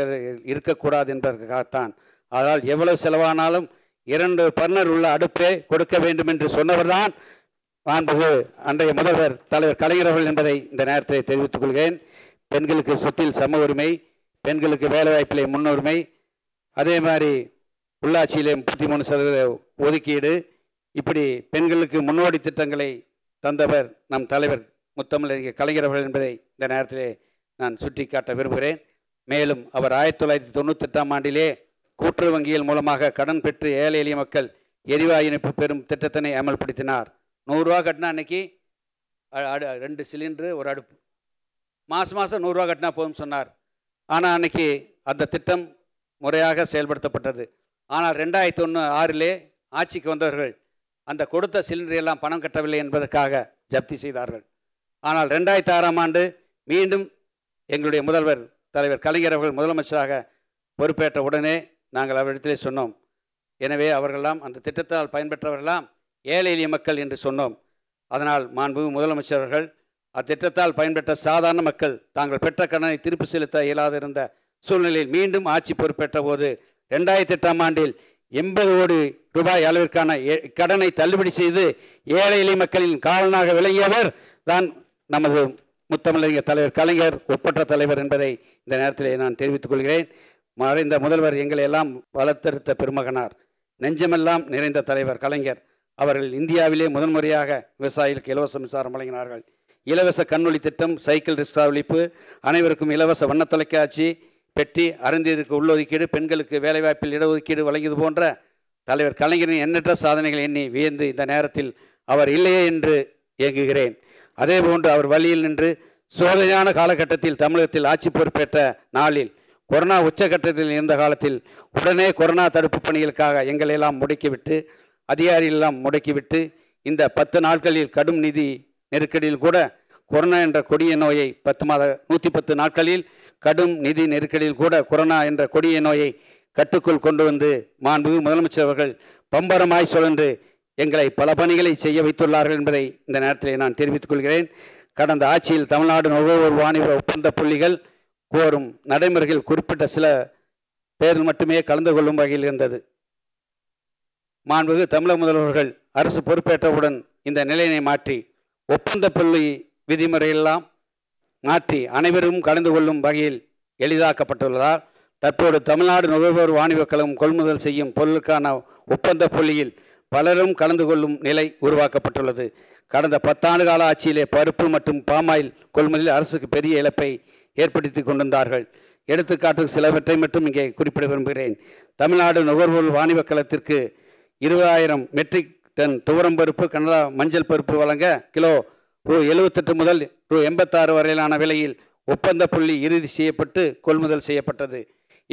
இருக்கக்கூடாது என்பதற்காகத்தான் அதனால் எவ்வளவு செலவானாலும் இரண்டு பர்னர் உள்ள அடுப்பே கொடுக்க வேண்டும் என்று சொன்னவர்தான் மாண்புகு அன்றைய முதல்வர் தலைவர் கலைஞரவர்கள் என்பதை இந்த நேரத்தில் தெரிவித்துக் கொள்கிறேன் பெண்களுக்கு சொத்தில் சம உரிமை பெண்களுக்கு வேலைவாய்ப்பிலே முன்னுரிமை அதே மாதிரி உள்ளாட்சியிலே முப்பத்தி மூணு சதவீத ஒதுக்கீடு இப்படி பெண்களுக்கு முன்னோடி திட்டங்களை தந்தவர் நம் தலைவர் முத்தமிழறிஞர் கலைஞரவர்கள் என்பதை இந்த நேரத்திலே நான் சுட்டி காட்ட விரும்புகிறேன் மேலும் அவர் ஆயிரத்தி தொள்ளாயிரத்தி தொண்ணூற்றி எட்டாம் ஆண்டிலே கூட்டுறவு வங்கிகள் மூலமாக கடன் பெற்று ஏழை எளிய மக்கள் எரிவாயு இணைப்பு பெறும் திட்டத்தினை அமல்படுத்தினார் நூறுரூவா கட்டினா அன்னைக்கு ரெண்டு சிலிண்டரு ஒரு அடுப்பு மாதம் மாதம் நூறுரூவா கட்டினா போதும் சொன்னார் ஆனால் அன்னைக்கு அந்த திட்டம் முறையாக செயல்படுத்தப்பட்டது ஆனால் ரெண்டாயிரத்தி ஒன்று ஆறிலே ஆட்சிக்கு வந்தவர்கள் அந்த கொடுத்த சிலிண்டர் எல்லாம் பணம் கட்டவில்லை என்பதற்காக ஜப்தி செய்தார்கள் ஆனால் ரெண்டாயிரத்தி ஆறாம் ஆண்டு மீண்டும் எங்களுடைய முதல்வர் தலைவர் கலைஞர் அவர்கள் முதலமைச்சராக பொறுப்பேற்ற உடனே நாங்கள் அவரிடத்திலே சொன்னோம் எனவே அவர்களெல்லாம் அந்த திட்டத்தால் பயன்பெற்றவர்களாம் ஏழை எளிய மக்கள் என்று சொன்னோம் அதனால் மாண்பு முதலமைச்சர்கள் அத்திட்டத்தால் பயன்பெற்ற சாதாரண மக்கள் தாங்கள் பெற்ற கடனை திருப்பி செலுத்த இயலாதிருந்த சூழ்நிலையில் மீண்டும் ஆட்சி பொறுப்பேற்ற போது ரெண்டாயிரத்தி எட்டாம் ஆண்டில் எண்பது கோடி ரூபாய் அளவிற்கான கடனை தள்ளுபடி செய்து ஏழை எளிய மக்களின் காலனாக விளங்கியவர் தான் நமது முத்தமிழறிஞர் தலைவர் கலைஞர் ஒப்பற்ற தலைவர் என்பதை இந்த நேரத்தில் நான் தெரிவித்துக் கொள்கிறேன் மறைந்த முதல்வர் எங்களை எல்லாம் வளர்த்தெடுத்த பெருமகனார் நெஞ்சமெல்லாம் நிறைந்த தலைவர் கலைஞர் அவர்கள் இந்தியாவிலே முதன்முறையாக விவசாயிகளுக்கு இலவச மின்சாரம் வழங்கினார்கள் இலவச கண்ணொழி திட்டம் சைக்கிள் ரிக்ஷா ஒழிப்பு அனைவருக்கும் இலவச வண்ண தொலைக்காட்சி பெட்டி அருந்தியதற்கு உள்ளொதுக்கீடு பெண்களுக்கு வேலைவாய்ப்பில் இடஒதுக்கீடு வழங்கியது போன்ற தலைவர் கலைஞரின் எண்ணற்ற சாதனைகள் எண்ணி வியந்து இந்த நேரத்தில் அவர் இல்லையே என்று இயங்குகிறேன் அதேபோன்று அவர் வழியில் நின்று சோதனையான காலகட்டத்தில் தமிழகத்தில் ஆட்சி பொறுப்பேற்ற நாளில் கொரோனா உச்சகட்டத்தில் இருந்த காலத்தில் உடனே கொரோனா தடுப்பு பணிகளுக்காக எங்களை எல்லாம் முடக்கிவிட்டு எல்லாம் முடக்கிவிட்டு இந்த பத்து நாட்களில் கடும் நிதி நெருக்கடியில் கூட கொரோனா என்ற கொடிய நோயை பத்து மாத நூற்றி பத்து நாட்களில் கடும் நிதி நெருக்கடியில் கூட கொரோனா என்ற கொடிய நோயை கட்டுக்குள் கொண்டு வந்து மாண்புமிகு முதலமைச்சர் அவர்கள் பம்பரமாய் சுழன்று எங்களை பல பணிகளை செய்ய வைத்துள்ளார்கள் என்பதை இந்த நேரத்தில் நான் தெரிவித்துக் கொள்கிறேன் கடந்த ஆட்சியில் தமிழ்நாடு நுகர்வோர் வாணிப ஒப்பந்த புள்ளிகள் கோரும் நடைமுறைகள் குறிப்பிட்ட சில பேரில் மட்டுமே கலந்து கொள்ளும் வகையில் இருந்தது மாண்புகு தமிழக முதல்வர்கள் அரசு பொறுப்பேற்றவுடன் இந்த நிலையினை மாற்றி ஒப்பந்த புள்ளி விதிமுறையெல்லாம் மாற்றி அனைவரும் கலந்து கொள்ளும் வகையில் எளிதாக்கப்பட்டுள்ளதால் தற்போது தமிழ்நாடு நுகர்வோர் வாணிபக் கழகம் கொள்முதல் செய்யும் பொருளுக்கான ஒப்பந்த புள்ளியில் பலரும் கலந்து கொள்ளும் நிலை உருவாக்கப்பட்டுள்ளது கடந்த பத்தாண்டு கால ஆட்சியிலே பருப்பு மற்றும் பாமாயில் கொள்முதலில் அரசுக்கு பெரிய இழப்பை ஏற்படுத்தி கொண்டிருந்தார்கள் எடுத்துக்காட்டு சிலவற்றை மட்டும் இங்கே குறிப்பிட விரும்புகிறேன் தமிழ்நாடு நுகர்வோர் வாணிப கழகத்திற்கு இருபதாயிரம் மெட்ரிக் டன் துவரம் பருப்பு கனடா மஞ்சள் பருப்பு வழங்க கிலோ ரூ எழுபத்தெட்டு முதல் ரூ எண்பத்தாறு வரையிலான விலையில் ஒப்பந்த புள்ளி இறுதி செய்யப்பட்டு கொள்முதல் செய்யப்பட்டது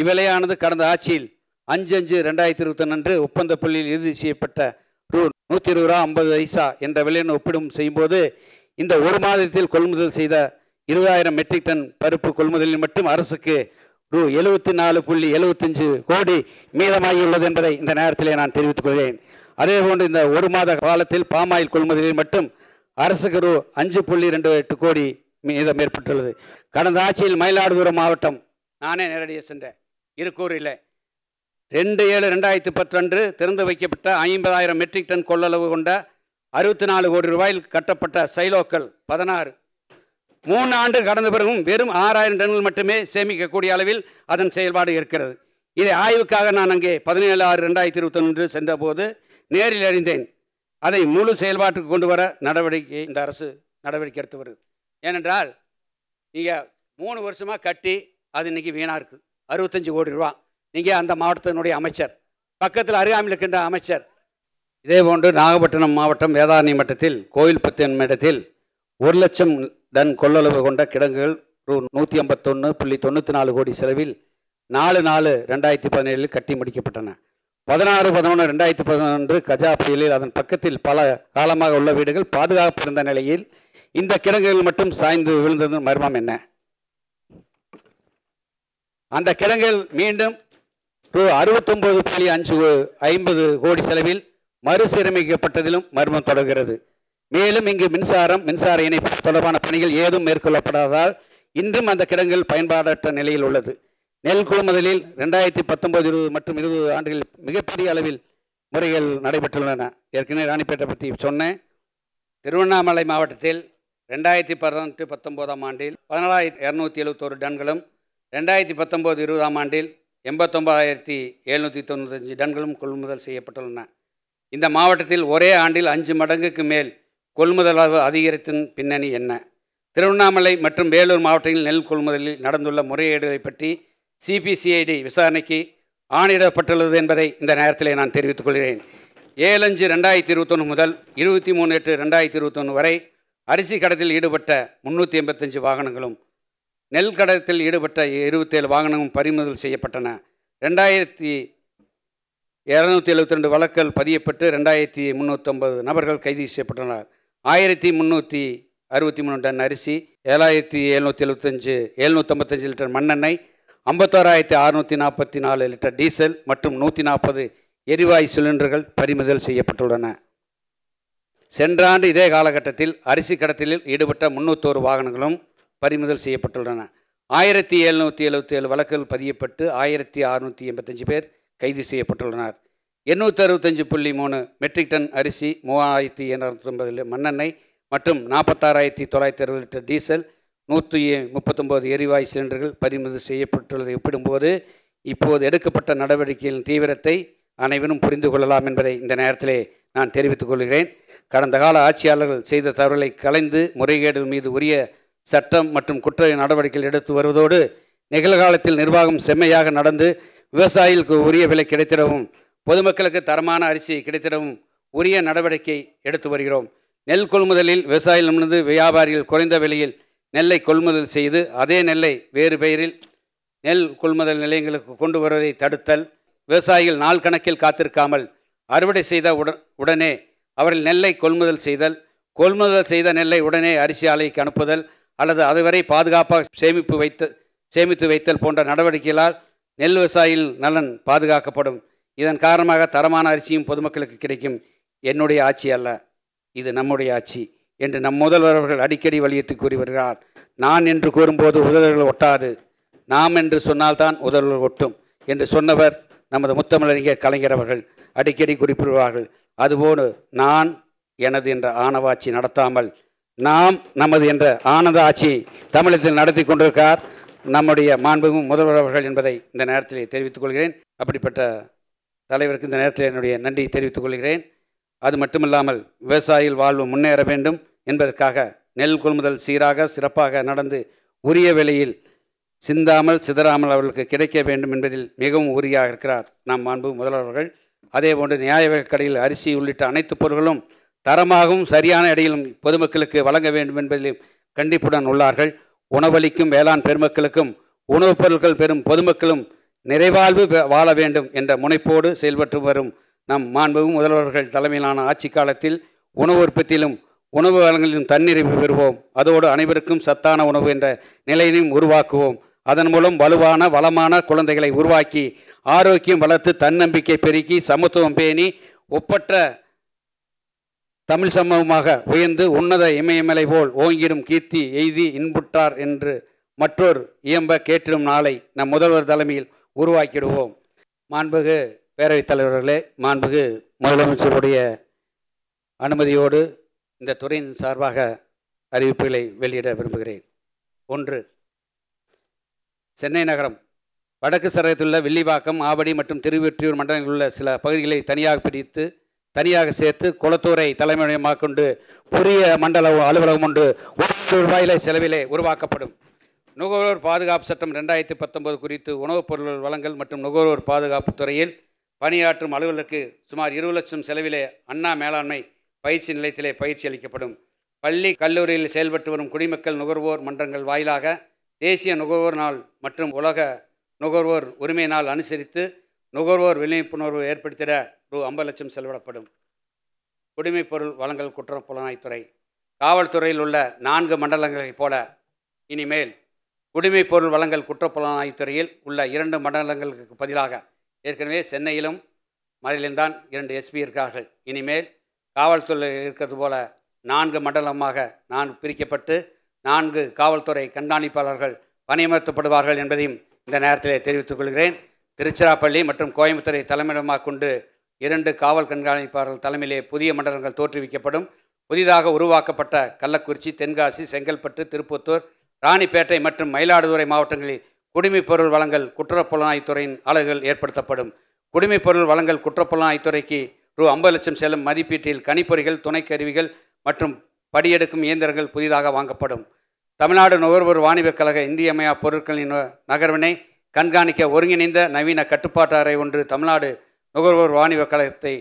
இவ்விலையானது கடந்த ஆட்சியில் அஞ்சு அஞ்சு ரெண்டாயிரத்தி ஒன்று அன்று ஒப்பந்த புள்ளியில் இறுதி செய்யப்பட்ட ரூ நூற்றி இருபது ரூபா ஐம்பது ஐசா என்ற விலையுடன் ஒப்பிடும் செய்யும்போது இந்த ஒரு மாதத்தில் கொள்முதல் செய்த இருபதாயிரம் மெட்ரிக் டன் பருப்பு கொள்முதலில் மட்டும் அரசுக்கு ரூ எழுபத்தி நாலு புள்ளி எழுபத்தஞ்சு கோடி மீதமாகியுள்ளது என்பதை இந்த நேரத்தில் நான் தெரிவித்துக் கொள்கிறேன் அதேபோன்று இந்த ஒரு மாத காலத்தில் பாமாயில் கொள்முதலில் மட்டும் அரசுக்கு ரூ அஞ்சு புள்ளி ரெண்டு எட்டு கோடி மீதம் ஏற்பட்டுள்ளது கடந்த ஆட்சியில் மயிலாடுதுறை மாவட்டம் நானே நேரடியாக சென்றேன் இருக்கூரில் ரெண்டு ஏழு ரெண்டாயிரத்தி பத்தொன்று திறந்து வைக்கப்பட்ட ஐம்பதாயிரம் மெட்ரிக் டன் கொள்ளளவு கொண்ட அறுபத்தி நாலு கோடி ரூபாயில் கட்டப்பட்ட சைலோக்கள் பதினாறு மூணு ஆண்டு கடந்த பிறகும் வெறும் ஆறாயிரம் டன்கள் மட்டுமே சேமிக்கக்கூடிய அளவில் அதன் செயல்பாடு இருக்கிறது இதை ஆய்வுக்காக நான் அங்கே பதினேழு ஆறு ரெண்டாயிரத்தி இருபத்தொன்று சென்றபோது நேரில் அறிந்தேன் அதை முழு செயல்பாட்டுக்கு கொண்டு வர நடவடிக்கை இந்த அரசு நடவடிக்கை எடுத்து வருது ஏனென்றால் நீங்கள் மூணு வருஷமாக கட்டி அது இன்றைக்கி வீணாக இருக்குது அறுபத்தஞ்சி கோடி ரூபா நீங்கள் அந்த மாவட்டத்தினுடைய அமைச்சர் பக்கத்தில் அருகாமையில் இருக்கின்ற அமைச்சர் இதேபோன்று நாகப்பட்டினம் மாவட்டம் வேதாரணி மட்டத்தில் கோயில்பத்தின் மட்டத்தில் ஒரு லட்சம் டன் கொள்ளளவு கொண்ட கிடங்குகள் ரூ நூற்றி ஐம்பத்தொன்று புள்ளி தொண்ணூற்றி நாலு கோடி செலவில் நாலு நாலு ரெண்டாயிரத்தி பதினேழில் கட்டி முடிக்கப்பட்டன பதினாறு பதினொன்று ரெண்டாயிரத்தி பதினொன்று கஜா புயலில் அதன் பக்கத்தில் பல காலமாக உள்ள வீடுகள் பாதுகாப்பிருந்த நிலையில் இந்த கிடங்குகள் மட்டும் சாய்ந்து விழுந்தது மர்மம் என்ன அந்த கிடங்குகள் மீண்டும் ரூ அறுபத்தொம்பது புள்ளி அஞ்சு ஐம்பது கோடி செலவில் மறுசீரமைக்கப்பட்டதிலும் மர்மம் தொடர்கிறது மேலும் இங்கு மின்சாரம் மின்சார இணைப்பு தொடர்பான பணிகள் ஏதும் மேற்கொள்ளப்படாததால் இன்றும் அந்த கிடங்கில் பயன்பாடற்ற நிலையில் உள்ளது நெல் கொள்முதலில் ரெண்டாயிரத்தி பத்தொம்போது இருபது மற்றும் இருபது ஆண்டுகளில் மிகப்பெரிய அளவில் முறைகள் நடைபெற்றுள்ளன ஏற்கனவே ராணிப்பேட்டை பற்றி சொன்னேன் திருவண்ணாமலை மாவட்டத்தில் ரெண்டாயிரத்தி பதினெட்டு பத்தொம்போதாம் ஆண்டில் பதினாலாயிரத்தி இரநூத்தி எழுபத்தோரு டன்களும் ரெண்டாயிரத்தி பத்தொம்போது இருபதாம் ஆண்டில் எண்பத்தொம்பதாயிரத்தி எழுநூற்றி தொண்ணூத்தஞ்சு டன்களும் கொள்முதல் செய்யப்பட்டுள்ளன இந்த மாவட்டத்தில் ஒரே ஆண்டில் அஞ்சு மடங்குக்கு மேல் கொள்முதல் அளவு அதிகரித்தின் பின்னணி என்ன திருவண்ணாமலை மற்றும் வேலூர் மாவட்டங்களில் நெல் கொள்முதலில் நடந்துள்ள முறையீடுகளை பற்றி சிபிசிஐடி விசாரணைக்கு ஆணையிடப்பட்டுள்ளது என்பதை இந்த நேரத்தில் நான் தெரிவித்துக் கொள்கிறேன் ஏழு அஞ்சு ரெண்டாயிரத்தி இருபத்தொன்று முதல் இருபத்தி மூணு எட்டு ரெண்டாயிரத்தி இருபத்தொன்று வரை அரிசி கடத்தில் ஈடுபட்ட முந்நூற்றி எண்பத்தஞ்சு வாகனங்களும் நெல் கடத்தில் ஈடுபட்ட இருபத்தேழு வாகனங்களும் பறிமுதல் செய்யப்பட்டன ரெண்டாயிரத்தி இரநூத்தி எழுபத்தி ரெண்டு வழக்குகள் பதியப்பட்டு ரெண்டாயிரத்தி முந்நூற்றம்பது நபர்கள் கைது செய்யப்பட்டனர் ஆயிரத்தி முந்நூற்றி அறுபத்தி மூணு டன் அரிசி ஏழாயிரத்தி எழுநூற்றி எழுபத்தஞ்சு எழுநூற்றம்பத்தஞ்சு லிட்டர் மண்ணெண்ணெய் ஐம்பத்தோராயிரத்தி அறுநூற்றி நாற்பத்தி நாலு லிட்டர் டீசல் மற்றும் நூற்றி நாற்பது எரிவாயு சிலிண்டர்கள் பறிமுதல் செய்யப்பட்டுள்ளன சென்ற ஆண்டு இதே காலகட்டத்தில் அரிசி கடத்தலில் ஈடுபட்ட முந்நூற்றோரு வாகனங்களும் பறிமுதல் செய்யப்பட்டுள்ளன ஆயிரத்தி எழுநூற்றி எழுபத்தி ஏழு வழக்குகள் பதியப்பட்டு ஆயிரத்தி அறுநூற்றி எண்பத்தஞ்சு பேர் கைது செய்யப்பட்டுள்ளனர் எண்ணூற்றி அறுபத்தஞ்சு புள்ளி மூணு மெட்ரிக் டன் அரிசி மூவாயிரத்தி எண்ணூற்றி ஐம்பது மண்ணெண்ணெய் மற்றும் நாற்பத்தாறாயிரத்தி தொள்ளாயிரத்தி அறுபது லிட்டர் டீசல் நூற்றி முப்பத்தொம்போது எரிவாயு சிலிண்டர்கள் பறிமுதல் செய்யப்பட்டுள்ளதை ஒப்பிடும்போது இப்போது எடுக்கப்பட்ட நடவடிக்கைகளின் தீவிரத்தை அனைவரும் புரிந்து கொள்ளலாம் என்பதை இந்த நேரத்திலே நான் தெரிவித்துக் கொள்கிறேன் கடந்த கால ஆட்சியாளர்கள் செய்த தவறுகளை கலைந்து முறைகேடுகள் மீது உரிய சட்டம் மற்றும் குற்ற நடவடிக்கைகள் எடுத்து வருவதோடு நிகழ்காலத்தில் நிர்வாகம் செம்மையாக நடந்து விவசாயிகளுக்கு உரிய விலை கிடைத்திடவும் பொதுமக்களுக்கு தரமான அரிசி கிடைத்திடவும் உரிய நடவடிக்கை எடுத்து வருகிறோம் நெல் கொள்முதலில் விவசாயிகளிடமிருந்து வியாபாரிகள் குறைந்த விலையில் நெல்லை கொள்முதல் செய்து அதே நெல்லை வேறு பெயரில் நெல் கொள்முதல் நிலையங்களுக்கு கொண்டு வருவதை தடுத்தல் விவசாயிகள் நாள் கணக்கில் காத்திருக்காமல் அறுவடை செய்த உடன் உடனே அவர்கள் நெல்லை கொள்முதல் செய்தல் கொள்முதல் செய்த நெல்லை உடனே அரிசி ஆலைக்கு அனுப்புதல் அல்லது அதுவரை பாதுகாப்பாக சேமிப்பு வைத்து சேமித்து வைத்தல் போன்ற நடவடிக்கைகளால் நெல் விவசாயிகள் நலன் பாதுகாக்கப்படும் இதன் காரணமாக தரமான அரிசியும் பொதுமக்களுக்கு கிடைக்கும் என்னுடைய ஆட்சி அல்ல இது நம்முடைய ஆட்சி என்று நம் முதல்வர் அவர்கள் அடிக்கடி வலியுறுத்தி கூறி வருகிறார் நான் என்று கூறும்போது உதவிகள் ஒட்டாது நாம் என்று சொன்னால்தான் உதவிகள் ஒட்டும் என்று சொன்னவர் நமது முத்தமிழறிஞர் கலைஞர் அவர்கள் அடிக்கடி குறிப்பிடுவார்கள் அதுபோல் நான் எனது என்ற ஆணவாட்சி நடத்தாமல் நாம் நமது என்ற ஆனந்த ஆட்சி தமிழகத்தில் நடத்தி கொண்டிருக்கார் நம்முடைய மாண்புமும் முதல்வர் அவர்கள் என்பதை இந்த நேரத்தில் தெரிவித்துக் கொள்கிறேன் அப்படிப்பட்ட தலைவருக்கு இந்த நேரத்தில் என்னுடைய நன்றியை தெரிவித்துக் கொள்கிறேன் அது மட்டுமில்லாமல் விவசாயிகள் வாழ்வு முன்னேற வேண்டும் என்பதற்காக நெல் கொள்முதல் சீராக சிறப்பாக நடந்து உரிய விலையில் சிந்தாமல் சிதறாமல் அவர்களுக்கு கிடைக்க வேண்டும் என்பதில் மிகவும் உரியாக இருக்கிறார் நம் அன்பு முதல்வர்கள் அதேபோன்று நியாய கடையில் அரிசி உள்ளிட்ட அனைத்து பொருட்களும் தரமாகவும் சரியான இடையிலும் பொதுமக்களுக்கு வழங்க வேண்டும் என்பதிலும் கண்டிப்புடன் உள்ளார்கள் உணவளிக்கும் வேளாண் பெருமக்களுக்கும் உணவுப் பொருட்கள் பெறும் பொதுமக்களும் நிறைவாழ்வு வாழ வேண்டும் என்ற முனைப்போடு செயல்பட்டு வரும் நம் மாண்பும் முதல்வர்கள் தலைமையிலான ஆட்சி காலத்தில் உணவு உற்பத்தியிலும் உணவு வளங்களிலும் தன்னிறைவு பெறுவோம் அதோடு அனைவருக்கும் சத்தான உணவு என்ற நிலையினையும் உருவாக்குவோம் அதன் மூலம் வலுவான வளமான குழந்தைகளை உருவாக்கி ஆரோக்கியம் வளர்த்து தன்னம்பிக்கை பெருக்கி சமத்துவம் பேணி ஒப்பற்ற தமிழ் சமூகமாக உயர்ந்து உன்னத இமயமலை போல் ஓங்கிடும் கீர்த்தி எய்தி இன்புற்றார் என்று மற்றொரு இயம்ப கேட்டிடும் நாளை நம் முதல்வர் தலைமையில் உருவாக்கிடுவோம் மாண்புகு பேரவைத் தலைவர்களே மாண்புகு முதலமைச்சருடைய அனுமதியோடு இந்த துறையின் சார்பாக அறிவிப்புகளை வெளியிட விரும்புகிறேன் ஒன்று சென்னை நகரம் வடக்கு சரகத்திலுள்ள வில்லிவாக்கம் ஆவடி மற்றும் திருவெற்றியூர் மண்டலங்களில் உள்ள சில பகுதிகளை தனியாக பிரித்து தனியாக சேர்த்து குளத்தூரை தலைமையமாக கொண்டு புதிய மண்டல அலுவலகம் ஒன்று ஒரு ரூபாயில செலவிலே உருவாக்கப்படும் நுகர்வோர் பாதுகாப்பு சட்டம் ரெண்டாயிரத்தி பத்தொன்பது குறித்து உணவுப் பொருள் வழங்கல் மற்றும் நுகர்வோர் பாதுகாப்பு துறையில் பணியாற்றும் அலுவலருக்கு சுமார் இருபது லட்சம் செலவிலே அண்ணா மேலாண்மை பயிற்சி நிலையத்திலே பயிற்சி அளிக்கப்படும் பள்ளி கல்லூரியில் செயல்பட்டு வரும் குடிமக்கள் நுகர்வோர் மன்றங்கள் வாயிலாக தேசிய நுகர்வோர் நாள் மற்றும் உலக நுகர்வோர் உரிமை நாள் அனுசரித்து நுகர்வோர் விழிப்புணர்வு ஏற்படுத்திட ரூ ஐம்பது லட்சம் செலவிடப்படும் குடிமைப் பொருள் வழங்கல் குற்றப்புலனாய்த்துறை காவல்துறையில் உள்ள நான்கு மண்டலங்களைப் போல இனிமேல் குடிமை பொருள் வழங்கல் குற்றப்புலனாய்வுத்துறையில் உள்ள இரண்டு மண்டலங்களுக்கு பதிலாக ஏற்கனவே சென்னையிலும் தான் இரண்டு எஸ்பி இருக்கிறார்கள் இனிமேல் காவல்துறை இருக்கிறது போல நான்கு மண்டலமாக நான் பிரிக்கப்பட்டு நான்கு காவல்துறை கண்காணிப்பாளர்கள் பணியமர்த்தப்படுவார்கள் என்பதையும் இந்த நேரத்தில் தெரிவித்துக் கொள்கிறேன் திருச்சிராப்பள்ளி மற்றும் கோயம்புத்தூரை தலைமையிடமாக கொண்டு இரண்டு காவல் கண்காணிப்பாளர்கள் தலைமையிலே புதிய மண்டலங்கள் தோற்றுவிக்கப்படும் புதிதாக உருவாக்கப்பட்ட கள்ளக்குறிச்சி தென்காசி செங்கல்பட்டு திருப்பத்தூர் ராணிப்பேட்டை மற்றும் மயிலாடுதுறை மாவட்டங்களில் குடிமைப்பொருள் வழங்கல் குற்றப்புலனாய்த்துறையின் அலகுகள் ஏற்படுத்தப்படும் குடிமைப்பொருள் வழங்கல் குற்றப்புலனாய்த்துறைக்கு ரூ ஐம்பது லட்சம் செல்லும் மதிப்பீட்டில் கணிப்பொறிகள் துணைக்கருவிகள் மற்றும் படியெடுக்கும் இயந்திரங்கள் புதிதாக வாங்கப்படும் தமிழ்நாடு நுகர்வோர் வாணிபக் கழக இந்தியமயா பொருட்களின் நகர்வினை கண்காணிக்க ஒருங்கிணைந்த நவீன கட்டுப்பாட்டு அறை ஒன்று தமிழ்நாடு நுகர்வோர் வாணிபக் கழகத்தை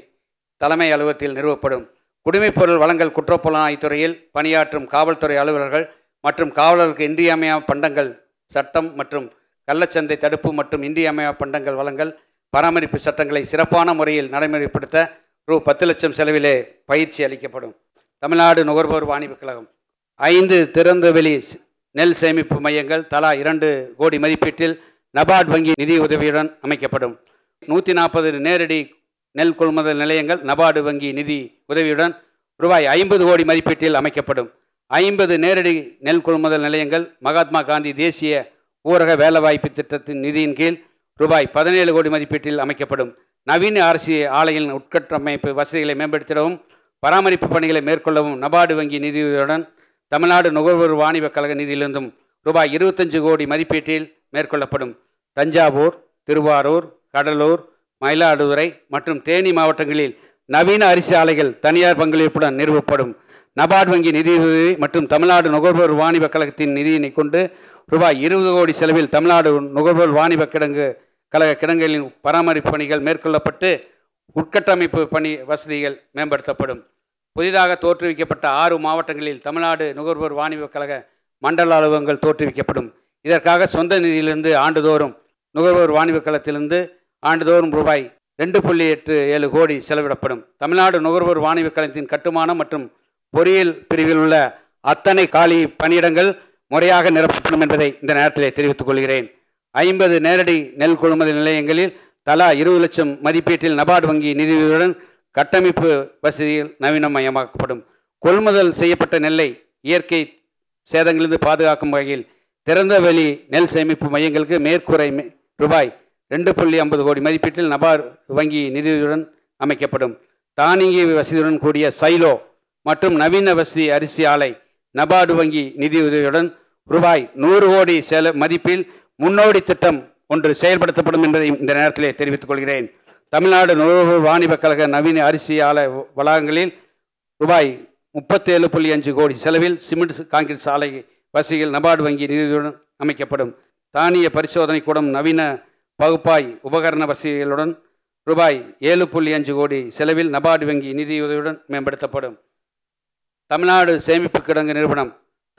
தலைமை அலுவலகத்தில் நிறுவப்படும் குடிமைப்பொருள் வழங்கல் குற்றப்புலனாய்த்துறையில் பணியாற்றும் காவல்துறை அலுவலர்கள் மற்றும் காவலர்களுக்கு இன்றியமையா பண்டங்கள் சட்டம் மற்றும் கள்ளச்சந்தை தடுப்பு மற்றும் இன்றியமையா பண்டங்கள் வழங்கல் பராமரிப்பு சட்டங்களை சிறப்பான முறையில் நடைமுறைப்படுத்த ரூ பத்து லட்சம் செலவிலே பயிற்சி அளிக்கப்படும் தமிழ்நாடு நுகர்வோர் வாணிபக் கழகம் ஐந்து திறந்தவெளி நெல் சேமிப்பு மையங்கள் தலா இரண்டு கோடி மதிப்பீட்டில் நபார்ட் வங்கி நிதி உதவியுடன் அமைக்கப்படும் நூற்றி நாற்பது நேரடி நெல் கொள்முதல் நிலையங்கள் நபார்டு வங்கி நிதி உதவியுடன் ரூபாய் ஐம்பது கோடி மதிப்பீட்டில் அமைக்கப்படும் ஐம்பது நேரடி நெல் கொள்முதல் நிலையங்கள் மகாத்மா காந்தி தேசிய ஊரக வேலைவாய்ப்பு திட்டத்தின் நிதியின் கீழ் ரூபாய் பதினேழு கோடி மதிப்பீட்டில் அமைக்கப்படும் நவீன அரசு ஆலைகளின் உட்கட்டமைப்பு வசதிகளை மேம்படுத்திடவும் பராமரிப்பு பணிகளை மேற்கொள்ளவும் நபார்டு வங்கி நிதியுதவியுடன் தமிழ்நாடு நுகர்வோர் வாணிப கழக நிதியிலிருந்தும் ரூபாய் இருபத்தஞ்சு கோடி மதிப்பீட்டில் மேற்கொள்ளப்படும் தஞ்சாவூர் திருவாரூர் கடலூர் மயிலாடுதுறை மற்றும் தேனி மாவட்டங்களில் நவீன அரிசி ஆலைகள் தனியார் பங்களிப்புடன் நிறுவப்படும் நபார்டு வங்கி நிதியுதவி மற்றும் தமிழ்நாடு நுகர்வோர் வாணிபக் கழகத்தின் நிதியினை கொண்டு ரூபாய் இருபது கோடி செலவில் தமிழ்நாடு நுகர்வோர் வாணிபக் கிடங்கு கழக கிடங்குகளின் பராமரிப்பு பணிகள் மேற்கொள்ளப்பட்டு உட்கட்டமைப்பு பணி வசதிகள் மேம்படுத்தப்படும் புதிதாக தோற்றுவிக்கப்பட்ட ஆறு மாவட்டங்களில் தமிழ்நாடு நுகர்வோர் வாணிபக் கழக மண்டல அலுவலகங்கள் தோற்றுவிக்கப்படும் இதற்காக சொந்த நிதியிலிருந்து ஆண்டுதோறும் நுகர்வோர் வாணிபக் கழகத்திலிருந்து ஆண்டுதோறும் ரூபாய் ரெண்டு புள்ளி எட்டு ஏழு கோடி செலவிடப்படும் தமிழ்நாடு நுகர்வோர் வாணிபக் கழகத்தின் கட்டுமானம் மற்றும் பொறியியல் பிரிவில் உள்ள அத்தனை காலி பணியிடங்கள் முறையாக நிரப்பப்படும் என்பதை இந்த நேரத்தில் தெரிவித்துக் கொள்கிறேன் ஐம்பது நேரடி நெல் கொள்முதல் நிலையங்களில் தலா இருபது லட்சம் மதிப்பீட்டில் நபார்டு வங்கி நிதியுதவியுடன் கட்டமைப்பு வசதியில் நவீனமயமாக்கப்படும் கொள்முதல் செய்யப்பட்ட நெல்லை இயற்கை சேதங்களிலிருந்து பாதுகாக்கும் வகையில் திறந்த வெளி நெல் சேமிப்பு மையங்களுக்கு மேற்கூரை ரூபாய் ரெண்டு புள்ளி ஐம்பது கோடி மதிப்பீட்டில் நபார்டு வங்கி நிதியுதவியுடன் அமைக்கப்படும் தானியங்கி வசதியுடன் கூடிய சைலோ மற்றும் நவீன வசதி அரிசி ஆலை நபார்டு வங்கி நிதியுதவியுடன் ரூபாய் நூறு கோடி செல மதிப்பில் முன்னோடி திட்டம் ஒன்று செயல்படுத்தப்படும் என்பதை இந்த நேரத்திலே தெரிவித்துக் கொள்கிறேன் தமிழ்நாடு நுகர்வு வாணிப கழக நவீன அரிசி ஆலை வளாகங்களில் ரூபாய் முப்பத்தேழு புள்ளி அஞ்சு கோடி செலவில் சிமெண்ட் காங்கிரீட் சாலை வசதிகள் நபார்டு வங்கி நிதியுதவியுடன் அமைக்கப்படும் தானிய பரிசோதனை கூடம் நவீன பகுப்பாய் உபகரண வசதிகளுடன் ரூபாய் ஏழு புள்ளி அஞ்சு கோடி செலவில் நபார்டு வங்கி நிதியுதவியுடன் மேம்படுத்தப்படும் தமிழ்நாடு சேமிப்பு கிடங்கு நிறுவனம்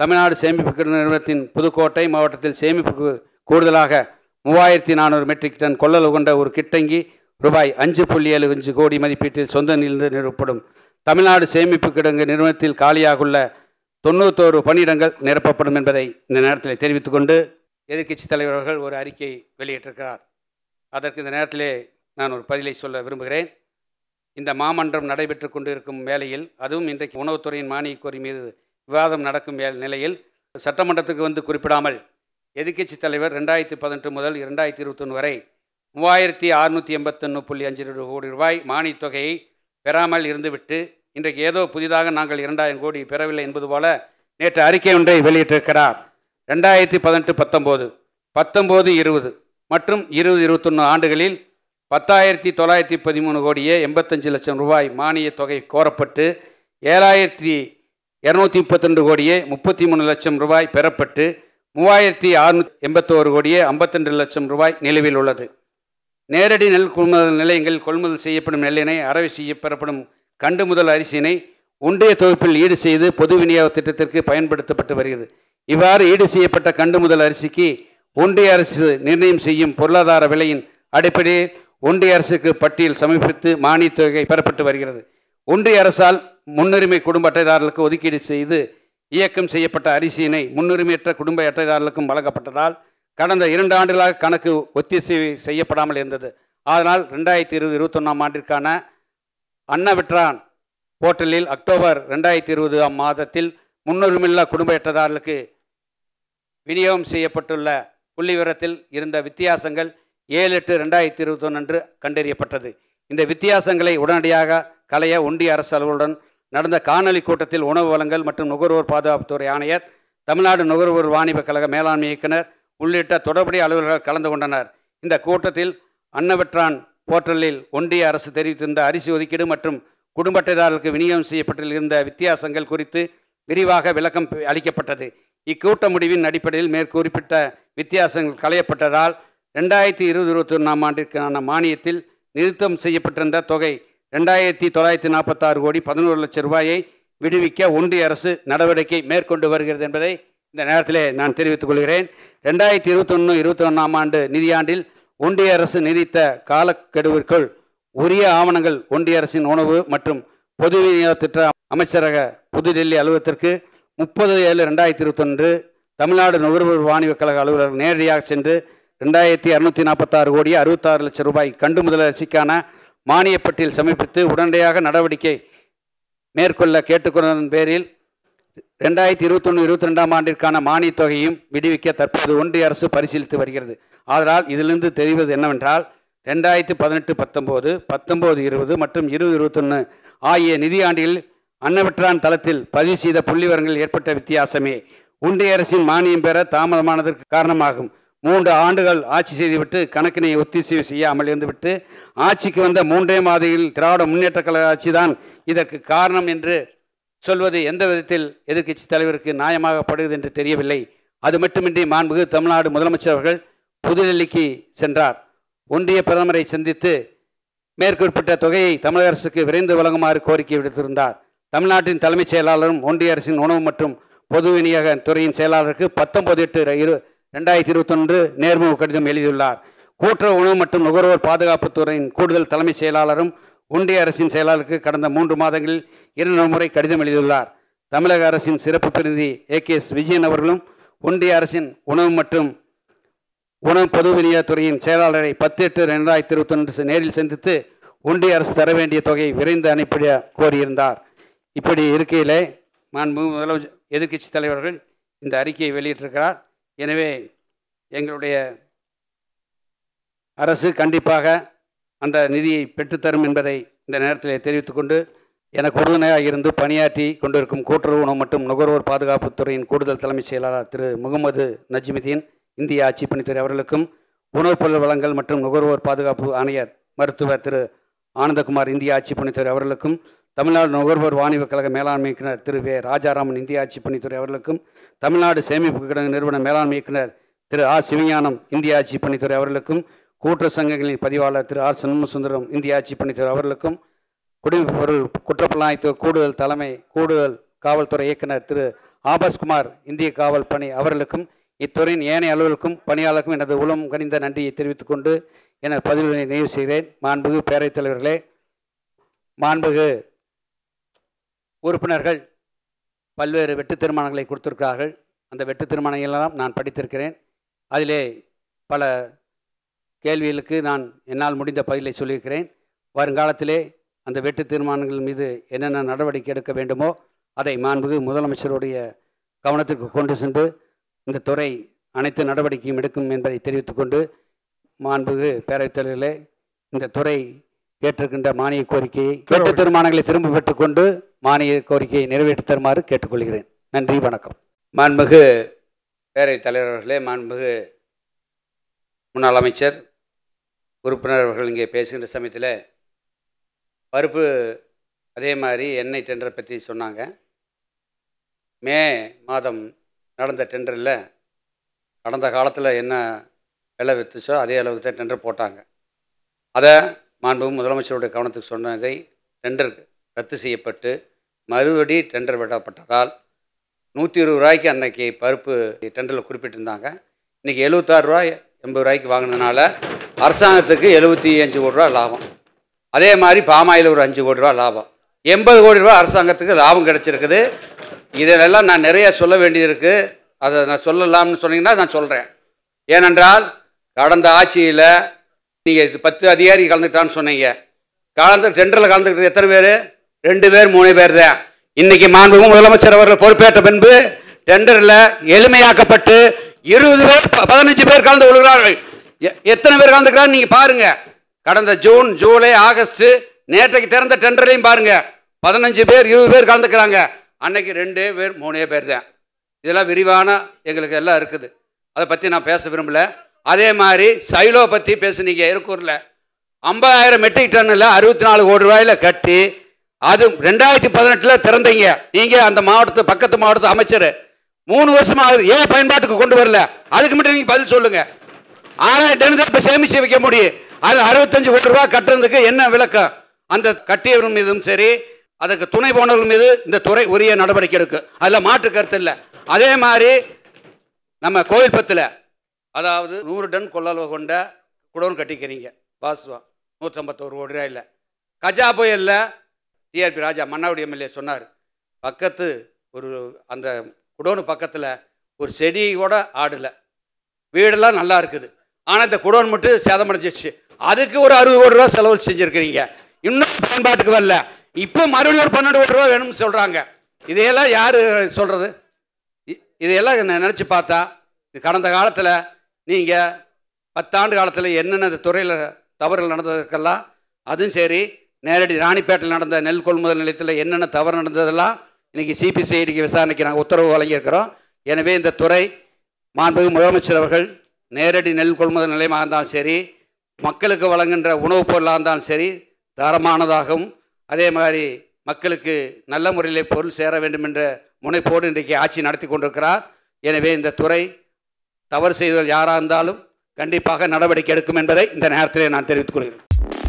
தமிழ்நாடு சேமிப்பு கிடங்கு நிறுவனத்தின் புதுக்கோட்டை மாவட்டத்தில் சேமிப்புக்கு கூடுதலாக மூவாயிரத்தி நானூறு மெட்ரிக் டன் கொள்ளளவு கொண்ட ஒரு கிட்டங்கி ரூபாய் அஞ்சு புள்ளி ஏழு அஞ்சு கோடி மதிப்பீட்டில் சொந்த நிலந்து நிறுவப்படும் தமிழ்நாடு சேமிப்பு கிடங்கு நிறுவனத்தில் காலியாகுள்ள தொண்ணூத்தோரு பணியிடங்கள் நிரப்பப்படும் என்பதை இந்த நேரத்தில் தெரிவித்துக்கொண்டு கொண்டு எதிர்கட்சித் தலைவர்கள் ஒரு அறிக்கை வெளியிட்டிருக்கிறார் அதற்கு இந்த நேரத்திலே நான் ஒரு பதிலை சொல்ல விரும்புகிறேன் இந்த மாமன்றம் நடைபெற்று கொண்டிருக்கும் வேளையில் அதுவும் இன்றைக்கு உணவுத்துறையின் மானியக் கோரி மீது விவாதம் நடக்கும் நிலையில் சட்டமன்றத்துக்கு வந்து குறிப்பிடாமல் எதிர்கட்சித் தலைவர் ரெண்டாயிரத்தி பதினெட்டு முதல் இரண்டாயிரத்தி இருபத்தொன்று வரை மூவாயிரத்தி அறுநூற்றி எண்பத்தொன்று புள்ளி அஞ்சு கோடி ரூபாய் மானியத் தொகையை பெறாமல் இருந்துவிட்டு இன்றைக்கு ஏதோ புதிதாக நாங்கள் இரண்டாயிரம் கோடி பெறவில்லை என்பது போல நேற்று அறிக்கை ஒன்றை வெளியிட்டிருக்கிறார் ரெண்டாயிரத்தி பதினெட்டு பத்தொம்போது பத்தொம்போது இருபது மற்றும் இருபது இருபத்தொன்று ஆண்டுகளில் பத்தாயிரத்தி தொள்ளாயிரத்தி பதிமூணு கோடியே எண்பத்தஞ்சு லட்சம் ரூபாய் மானிய தொகை கோரப்பட்டு ஏழாயிரத்தி இரநூத்தி முப்பத்தி ரெண்டு கோடியே முப்பத்தி மூணு லட்சம் ரூபாய் பெறப்பட்டு மூவாயிரத்தி அறுநூத்தி எண்பத்தோரு கோடியே ஐம்பத்தெண்டு லட்சம் ரூபாய் நிலுவில் உள்ளது நேரடி நெல் கொள்முதல் நிலையங்கள் கொள்முதல் செய்யப்படும் நெல்லினை அறவை செய்ய பெறப்படும் கண்டு முதல் அரிசியினை ஒன்றிய தொகுப்பில் ஈடு செய்து பொது விநியோக திட்டத்திற்கு பயன்படுத்தப்பட்டு வருகிறது இவ்வாறு ஈடு செய்யப்பட்ட கண்டு முதல் அரிசிக்கு ஒன்றிய அரசு நிர்ணயம் செய்யும் பொருளாதார விலையின் அடிப்படையில் ஒன்றிய அரசுக்கு பட்டியல் சமர்ப்பித்து மானியத் தொகை பெறப்பட்டு வருகிறது ஒன்றிய அரசால் முன்னுரிமை குடும்ப அட்டைதாரர்களுக்கு ஒதுக்கீடு செய்து இயக்கம் செய்யப்பட்ட அரிசியினை முன்னுரிமையற்ற குடும்ப அட்டைதாரர்களுக்கும் வழங்கப்பட்டதால் கடந்த இரண்டு ஆண்டுகளாக கணக்கு ஒத்திசைவு செய்யப்படாமல் இருந்தது அதனால் ரெண்டாயிரத்தி இருபது இருபத்தொன்னாம் ஆண்டிற்கான அன்னவிட்ரான் போர்ட்டலில் அக்டோபர் ரெண்டாயிரத்தி இருபது ஆம் மாதத்தில் முன்னுரிமையில்லா குடும்ப அட்டைதாரர்களுக்கு விநியோகம் செய்யப்பட்டுள்ள புள்ளிவிவரத்தில் இருந்த வித்தியாசங்கள் ஏழு எட்டு ரெண்டாயிரத்தி இருபத்தொன்னு அன்று கண்டறியப்பட்டது இந்த வித்தியாசங்களை உடனடியாக கலைய ஒன்றிய அரசு அலுவலுடன் நடந்த காணொலி கூட்டத்தில் உணவு வளங்கள் மற்றும் நுகர்வோர் பாதுகாப்புத்துறை ஆணையர் தமிழ்நாடு நுகர்வோர் வாணிப கழக மேலாண்மை இயக்குனர் உள்ளிட்ட தொடர்புடைய அலுவலர்கள் கலந்து கொண்டனர் இந்த கூட்டத்தில் அன்னவெற்றான் போர்ட்டலில் ஒன்றிய அரசு தெரிவித்திருந்த அரிசி ஒதுக்கீடு மற்றும் குடும்ப அட்டைதாரர்களுக்கு விநியோகம் செய்யப்பட்டிருந்த வித்தியாசங்கள் குறித்து விரிவாக விளக்கம் அளிக்கப்பட்டது இக்கூட்ட முடிவின் அடிப்படையில் மேற்குறிப்பிட்ட வித்தியாசங்கள் களையப்பட்டதால் ரெண்டாயிரத்தி இருபது இருபத்தி ஒன்றாம் ஆண்டிற்கான மானியத்தில் நிறுத்தம் செய்யப்பட்டிருந்த தொகை ரெண்டாயிரத்தி தொள்ளாயிரத்தி நாற்பத்தாறு கோடி பதினோரு லட்சம் ரூபாயை விடுவிக்க ஒன்றிய அரசு நடவடிக்கை மேற்கொண்டு வருகிறது என்பதை இந்த நேரத்தில் நான் தெரிவித்துக் கொள்கிறேன் ரெண்டாயிரத்தி இருபத்தொன்று இருபத்தி ஒன்றாம் ஆண்டு நிதியாண்டில் ஒன்றிய அரசு நிதித்த காலக்கெடுவிற்குள் உரிய ஆவணங்கள் ஒன்றிய அரசின் உணவு மற்றும் பொது திட்ட அமைச்சரக புதுடெல்லி அலுவலகத்திற்கு முப்பது ஏழு ரெண்டாயிரத்தி இருபத்தொன்று தமிழ்நாடு நுகர்வோர் வாணிப கழக அலுவலர் நேரடியாக சென்று ரெண்டாயிரத்தி அறுநூத்தி நாற்பத்தாறு கோடி அறுபத்தாறு லட்சம் ரூபாய் கண்டு முதலரசிக்கான மானியப்பட்டியல் பட்டியல் சமர்ப்பித்து உடனடியாக நடவடிக்கை மேற்கொள்ள கேட்டுக்கொண்டதன் பேரில் ரெண்டாயிரத்தி இருபத்தொன்று இருபத்தி ரெண்டாம் ஆண்டிற்கான மானியத் தொகையும் விடுவிக்க தற்போது ஒன்றிய அரசு பரிசீலித்து வருகிறது ஆதலால் இதிலிருந்து தெரிவது என்னவென்றால் ரெண்டாயிரத்து பதினெட்டு பத்தொம்போது பத்தொம்போது இருபது மற்றும் இருபது இருபத்தொன்று ஆகிய நிதியாண்டில் அன்னவெற்றான் தளத்தில் பதிவு செய்த புள்ளிவரங்களில் ஏற்பட்ட வித்தியாசமே ஒன்றிய அரசின் மானியம் பெற தாமதமானதற்கு காரணமாகும் மூன்று ஆண்டுகள் ஆட்சி செய்துவிட்டு கணக்கினை ஒத்திசைவு செய்யாமல் இருந்துவிட்டு ஆட்சிக்கு வந்த மூன்றே மாதையில் திராவிட முன்னேற்ற கழக ஆட்சி தான் இதற்கு காரணம் என்று சொல்வது எந்த விதத்தில் எதிர்க்கட்சி தலைவருக்கு நியாயமாகப்படுகிறது என்று தெரியவில்லை அது மட்டுமின்றி மாண்புகு தமிழ்நாடு முதலமைச்சர் அவர்கள் புதுடெல்லிக்கு சென்றார் ஒன்றிய பிரதமரை சந்தித்து மேற்குறிப்பிட்ட தொகையை தமிழக அரசுக்கு விரைந்து வழங்குமாறு கோரிக்கை விடுத்திருந்தார் தமிழ்நாட்டின் தலைமைச் செயலாளரும் ஒன்றிய அரசின் உணவு மற்றும் பொது விநியோக துறையின் செயலாளருக்கு பத்தொன்பது எட்டு இரு ரெண்டாயிரத்தி இருபத்தொன்று நேர்முக கடிதம் எழுதியுள்ளார் கூட்டுறவு உணவு மற்றும் நுகர்வோர் பாதுகாப்புத்துறையின் கூடுதல் தலைமை செயலாளரும் ஒன்றிய அரசின் செயலாளருக்கு கடந்த மூன்று மாதங்களில் இரண்டு முறை கடிதம் எழுதியுள்ளார் தமிழக அரசின் சிறப்பு பிரதிநிதி ஏ கே எஸ் விஜயன் அவர்களும் ஒன்றிய அரசின் உணவு மற்றும் உணவு பொது விநியோகத்துறையின் செயலாளரை பத்து எட்டு ரெண்டாயிரத்தி இருபத்தொன்று நேரில் சந்தித்து ஒன்றிய அரசு தர வேண்டிய தொகையை விரைந்து அனுப்பிட கோரியிருந்தார் இப்படி இருக்கையிலே நான் முதலமைச்சர் எதிர்கட்சித் தலைவர்கள் இந்த அறிக்கையை வெளியிட்டிருக்கிறார் எனவே எங்களுடைய அரசு கண்டிப்பாக அந்த நிதியை பெற்றுத்தரும் என்பதை இந்த நேரத்தில் தெரிவித்துக்கொண்டு எனக்கு உறுதுணையாக இருந்து பணியாற்றி கொண்டிருக்கும் கூட்டுறவு உணவு மற்றும் நுகர்வோர் பாதுகாப்புத்துறையின் கூடுதல் தலைமைச் செயலாளர் திரு முகமது நஜ்மிதீன் இந்திய ஆட்சிப் பணித்துறை அவர்களுக்கும் உணவுப் பொருள் வளங்கள் மற்றும் நுகர்வோர் பாதுகாப்பு ஆணையர் மருத்துவர் திரு ஆனந்தகுமார் இந்திய ஆட்சிப் பணித்துறை அவர்களுக்கும் தமிழ்நாடு நுகர்வோர் வாணிப கழக மேலாண்மை இயக்குனர் திரு வே ராஜாராமன் இந்திய ஆட்சி பணித்துறை அவர்களுக்கும் தமிழ்நாடு சேமிப்பு கழக நிறுவன மேலாண்மை இயக்குனர் திரு ஆர் சிவஞானம் இந்திய ஆட்சி பணித்துறை அவர்களுக்கும் கூட்டுறவு சங்கங்களின் பதிவாளர் திரு ஆர் சண்முகசுந்தரம் இந்திய ஆட்சி பணித்துறை அவர்களுக்கும் குடிமை பொருள் குற்றப்புலனாய்த்து கூடுதல் தலைமை கூடுதல் காவல்துறை இயக்குனர் திரு ஆபாஸ்குமார் இந்திய காவல் பணி அவர்களுக்கும் இத்துறையின் ஏனைய அலுவலுக்கும் பணியாளருக்கும் எனது உளம் கனிந்த நன்றியை தெரிவித்துக் கொண்டு என பதிவுகளை நிறைவு செய்கிறேன் மாண்புகு பேரவைத் தலைவர்களே மாண்புகு உறுப்பினர்கள் பல்வேறு வெட்டு தீர்மானங்களை கொடுத்திருக்கிறார்கள் அந்த வெட்டு தீர்மானங்களெல்லாம் நான் படித்திருக்கிறேன் அதிலே பல கேள்விகளுக்கு நான் என்னால் முடிந்த பதிலை சொல்லியிருக்கிறேன் வருங்காலத்திலே அந்த வெட்டு தீர்மானங்கள் மீது என்னென்ன நடவடிக்கை எடுக்க வேண்டுமோ அதை மாண்புகு முதலமைச்சருடைய கவனத்திற்கு கொண்டு சென்று இந்த துறை அனைத்து நடவடிக்கையும் எடுக்கும் என்பதை தெரிவித்துக்கொண்டு மாண்புகு பேரவைத் இந்த துறை கேட்டிருக்கின்ற மானிய கோரிக்கையை வெட்டு தீர்மானங்களை திரும்ப பெற்றுக்கொண்டு மானிய கோரிக்கையை நிறைவேற்றி தருமாறு கேட்டுக்கொள்கிறேன் நன்றி வணக்கம் மாண்புமிகு பேரவைத் தலைவர்களே மாண்புமிகு முன்னாள் அமைச்சர் உறுப்பினர் அவர்கள் இங்கே பேசுகின்ற சமயத்தில் பருப்பு அதே மாதிரி எண்ணெய் டெண்டர் பற்றி சொன்னாங்க மே மாதம் நடந்த டெண்டரில் கடந்த காலத்தில் என்ன விலை விற்றுச்சோ அதே அளவுக்கு தான் டெண்டர் போட்டாங்க அதை மாண்பு முதலமைச்சருடைய கவனத்துக்கு சொன்னதை டெண்டர் ரத்து செய்யப்பட்டு மறுபடி டெண்டர் விடப்பட்டதால் நூற்றி இருபது ரூபாய்க்கு அன்றைக்கி பருப்பு டெண்டரில் குறிப்பிட்டிருந்தாங்க இன்றைக்கி எழுபத்தாறு ரூபாய் எண்பது ரூபாய்க்கு வாங்கினதுனால அரசாங்கத்துக்கு எழுபத்தி அஞ்சு கோடி ரூபா லாபம் அதே மாதிரி பாமாயில் ஒரு அஞ்சு கோடி ரூபா லாபம் எண்பது கோடி ரூபா அரசாங்கத்துக்கு லாபம் கிடச்சிருக்குது இதிலெல்லாம் நான் நிறைய சொல்ல வேண்டியது இருக்குது அதை நான் சொல்லலாம்னு சொன்னீங்கன்னா நான் சொல்கிறேன் ஏனென்றால் கடந்த ஆட்சியில் நீங்கள் பத்து அதிகாரி கலந்துக்கிட்டான்னு சொன்னீங்க கலந்து டெண்டரில் கலந்துக்கிட்டது எத்தனை பேர் ரெண்டு பேர் மூணு பேர் தான் இன்னைக்கு மாண்புமிகு முதலமைச்சர் அவர்கள் பொறுப்பேற்ற பின்பு டெண்டரில் எளிமையாக்கப்பட்டு இருபது பேர் பதினஞ்சு பேர் கலந்து கொள்கிறார்கள் எத்தனை பேர் கலந்துக்கிறார் நீங்கள் பாருங்க கடந்த ஜூன் ஜூலை ஆகஸ்ட் நேற்றைக்கு திறந்த டெண்டர்லையும் பாருங்க பதினஞ்சு பேர் இருபது பேர் கலந்துக்கிறாங்க அன்னைக்கு ரெண்டே பேர் மூணே பேர் தான் இதெல்லாம் விரிவான எங்களுக்கு எல்லாம் இருக்குது அதை பற்றி நான் பேச விரும்பல அதே மாதிரி சைலோ பற்றி பேசுனீங்க இருக்கூரில் ஐம்பதாயிரம் மெட்ரிக் டன்னில் அறுபத்தி நாலு கோடி ரூபாயில் கட்டி அது ரெண்டாயிரத்தி பதினெட்டில் திறந்தீங்க நீங்கள் அந்த மாவட்டத்து பக்கத்து மாவட்டத்து அமைச்சர் மூணு வருஷம் ஆகுது ஏன் பயன்பாட்டுக்கு கொண்டு வரல அதுக்கு மட்டும் நீங்கள் பதில் சொல்லுங்கள் ஆனால் இப்போ சேமிச்சு வைக்க முடியும் அது அறுபத்தஞ்சு கோடி ரூபா கட்டுறதுக்கு என்ன விளக்கம் அந்த கட்டியவர்கள் மீதும் சரி அதுக்கு துணை போனவர்கள் மீது இந்த துறை உரிய நடவடிக்கை எடுக்கும் அதில் மாற்று கருத்து இல்லை அதே மாதிரி நம்ம கோவில்பத்தில் அதாவது நூறு டன் கொள்ளளவு கொண்ட குடோன் கட்டிக்கிறீங்க பாசுவா நூற்றம்பத்தோரு கோடி ரூபாய் இல்லை கஜா புயலில் டிஆர்பி ராஜா மன்னாவுடி எம்எல்ஏ சொன்னார் பக்கத்து ஒரு அந்த குடோனு பக்கத்தில் ஒரு செடி கூட ஆடலை வீடெல்லாம் நல்லா இருக்குது ஆனால் இந்த குடோன் மட்டும் சேதமடைஞ்சிச்சு அதுக்கு ஒரு அறுபது கோடி ரூபா செலவு செஞ்சுருக்கிறீங்க இன்னும் பயன்பாட்டுக்கு வரல இப்போ மறுபடியும் ஒரு பன்னெண்டு கோடி ரூபா வேணும்னு சொல்கிறாங்க இதையெல்லாம் யார் சொல்கிறது இதையெல்லாம் நினச்சி பார்த்தா கடந்த காலத்தில் நீங்கள் பத்தாண்டு காலத்தில் என்னென்ன துறையில் தவறுகள் நடந்ததுக்கெல்லாம் அதுவும் சரி நேரடி ராணிப்பேட்டில் நடந்த நெல் கொள்முதல் நிலையத்தில் என்னென்ன தவறு நடந்ததெல்லாம் இன்றைக்கி சிபிசிஐடிக்கு விசாரணைக்கு நாங்கள் உத்தரவு வழங்கியிருக்கிறோம் எனவே இந்த துறை மாண்புமிகு முதலமைச்சர் அவர்கள் நேரடி நெல் கொள்முதல் நிலையமாக இருந்தாலும் சரி மக்களுக்கு வழங்குகின்ற உணவுப் பொருளாக இருந்தாலும் சரி தரமானதாகவும் அதே மாதிரி மக்களுக்கு நல்ல முறையில் பொருள் சேர வேண்டும் என்ற முனைப்போடு இன்றைக்கு ஆட்சி நடத்தி கொண்டிருக்கிறார் எனவே இந்த துறை தவறு செய்தவர் யாராக இருந்தாலும் கண்டிப்பாக நடவடிக்கை எடுக்கும் என்பதை இந்த நேரத்தில் நான் தெரிவித்துக் கொள்கிறேன்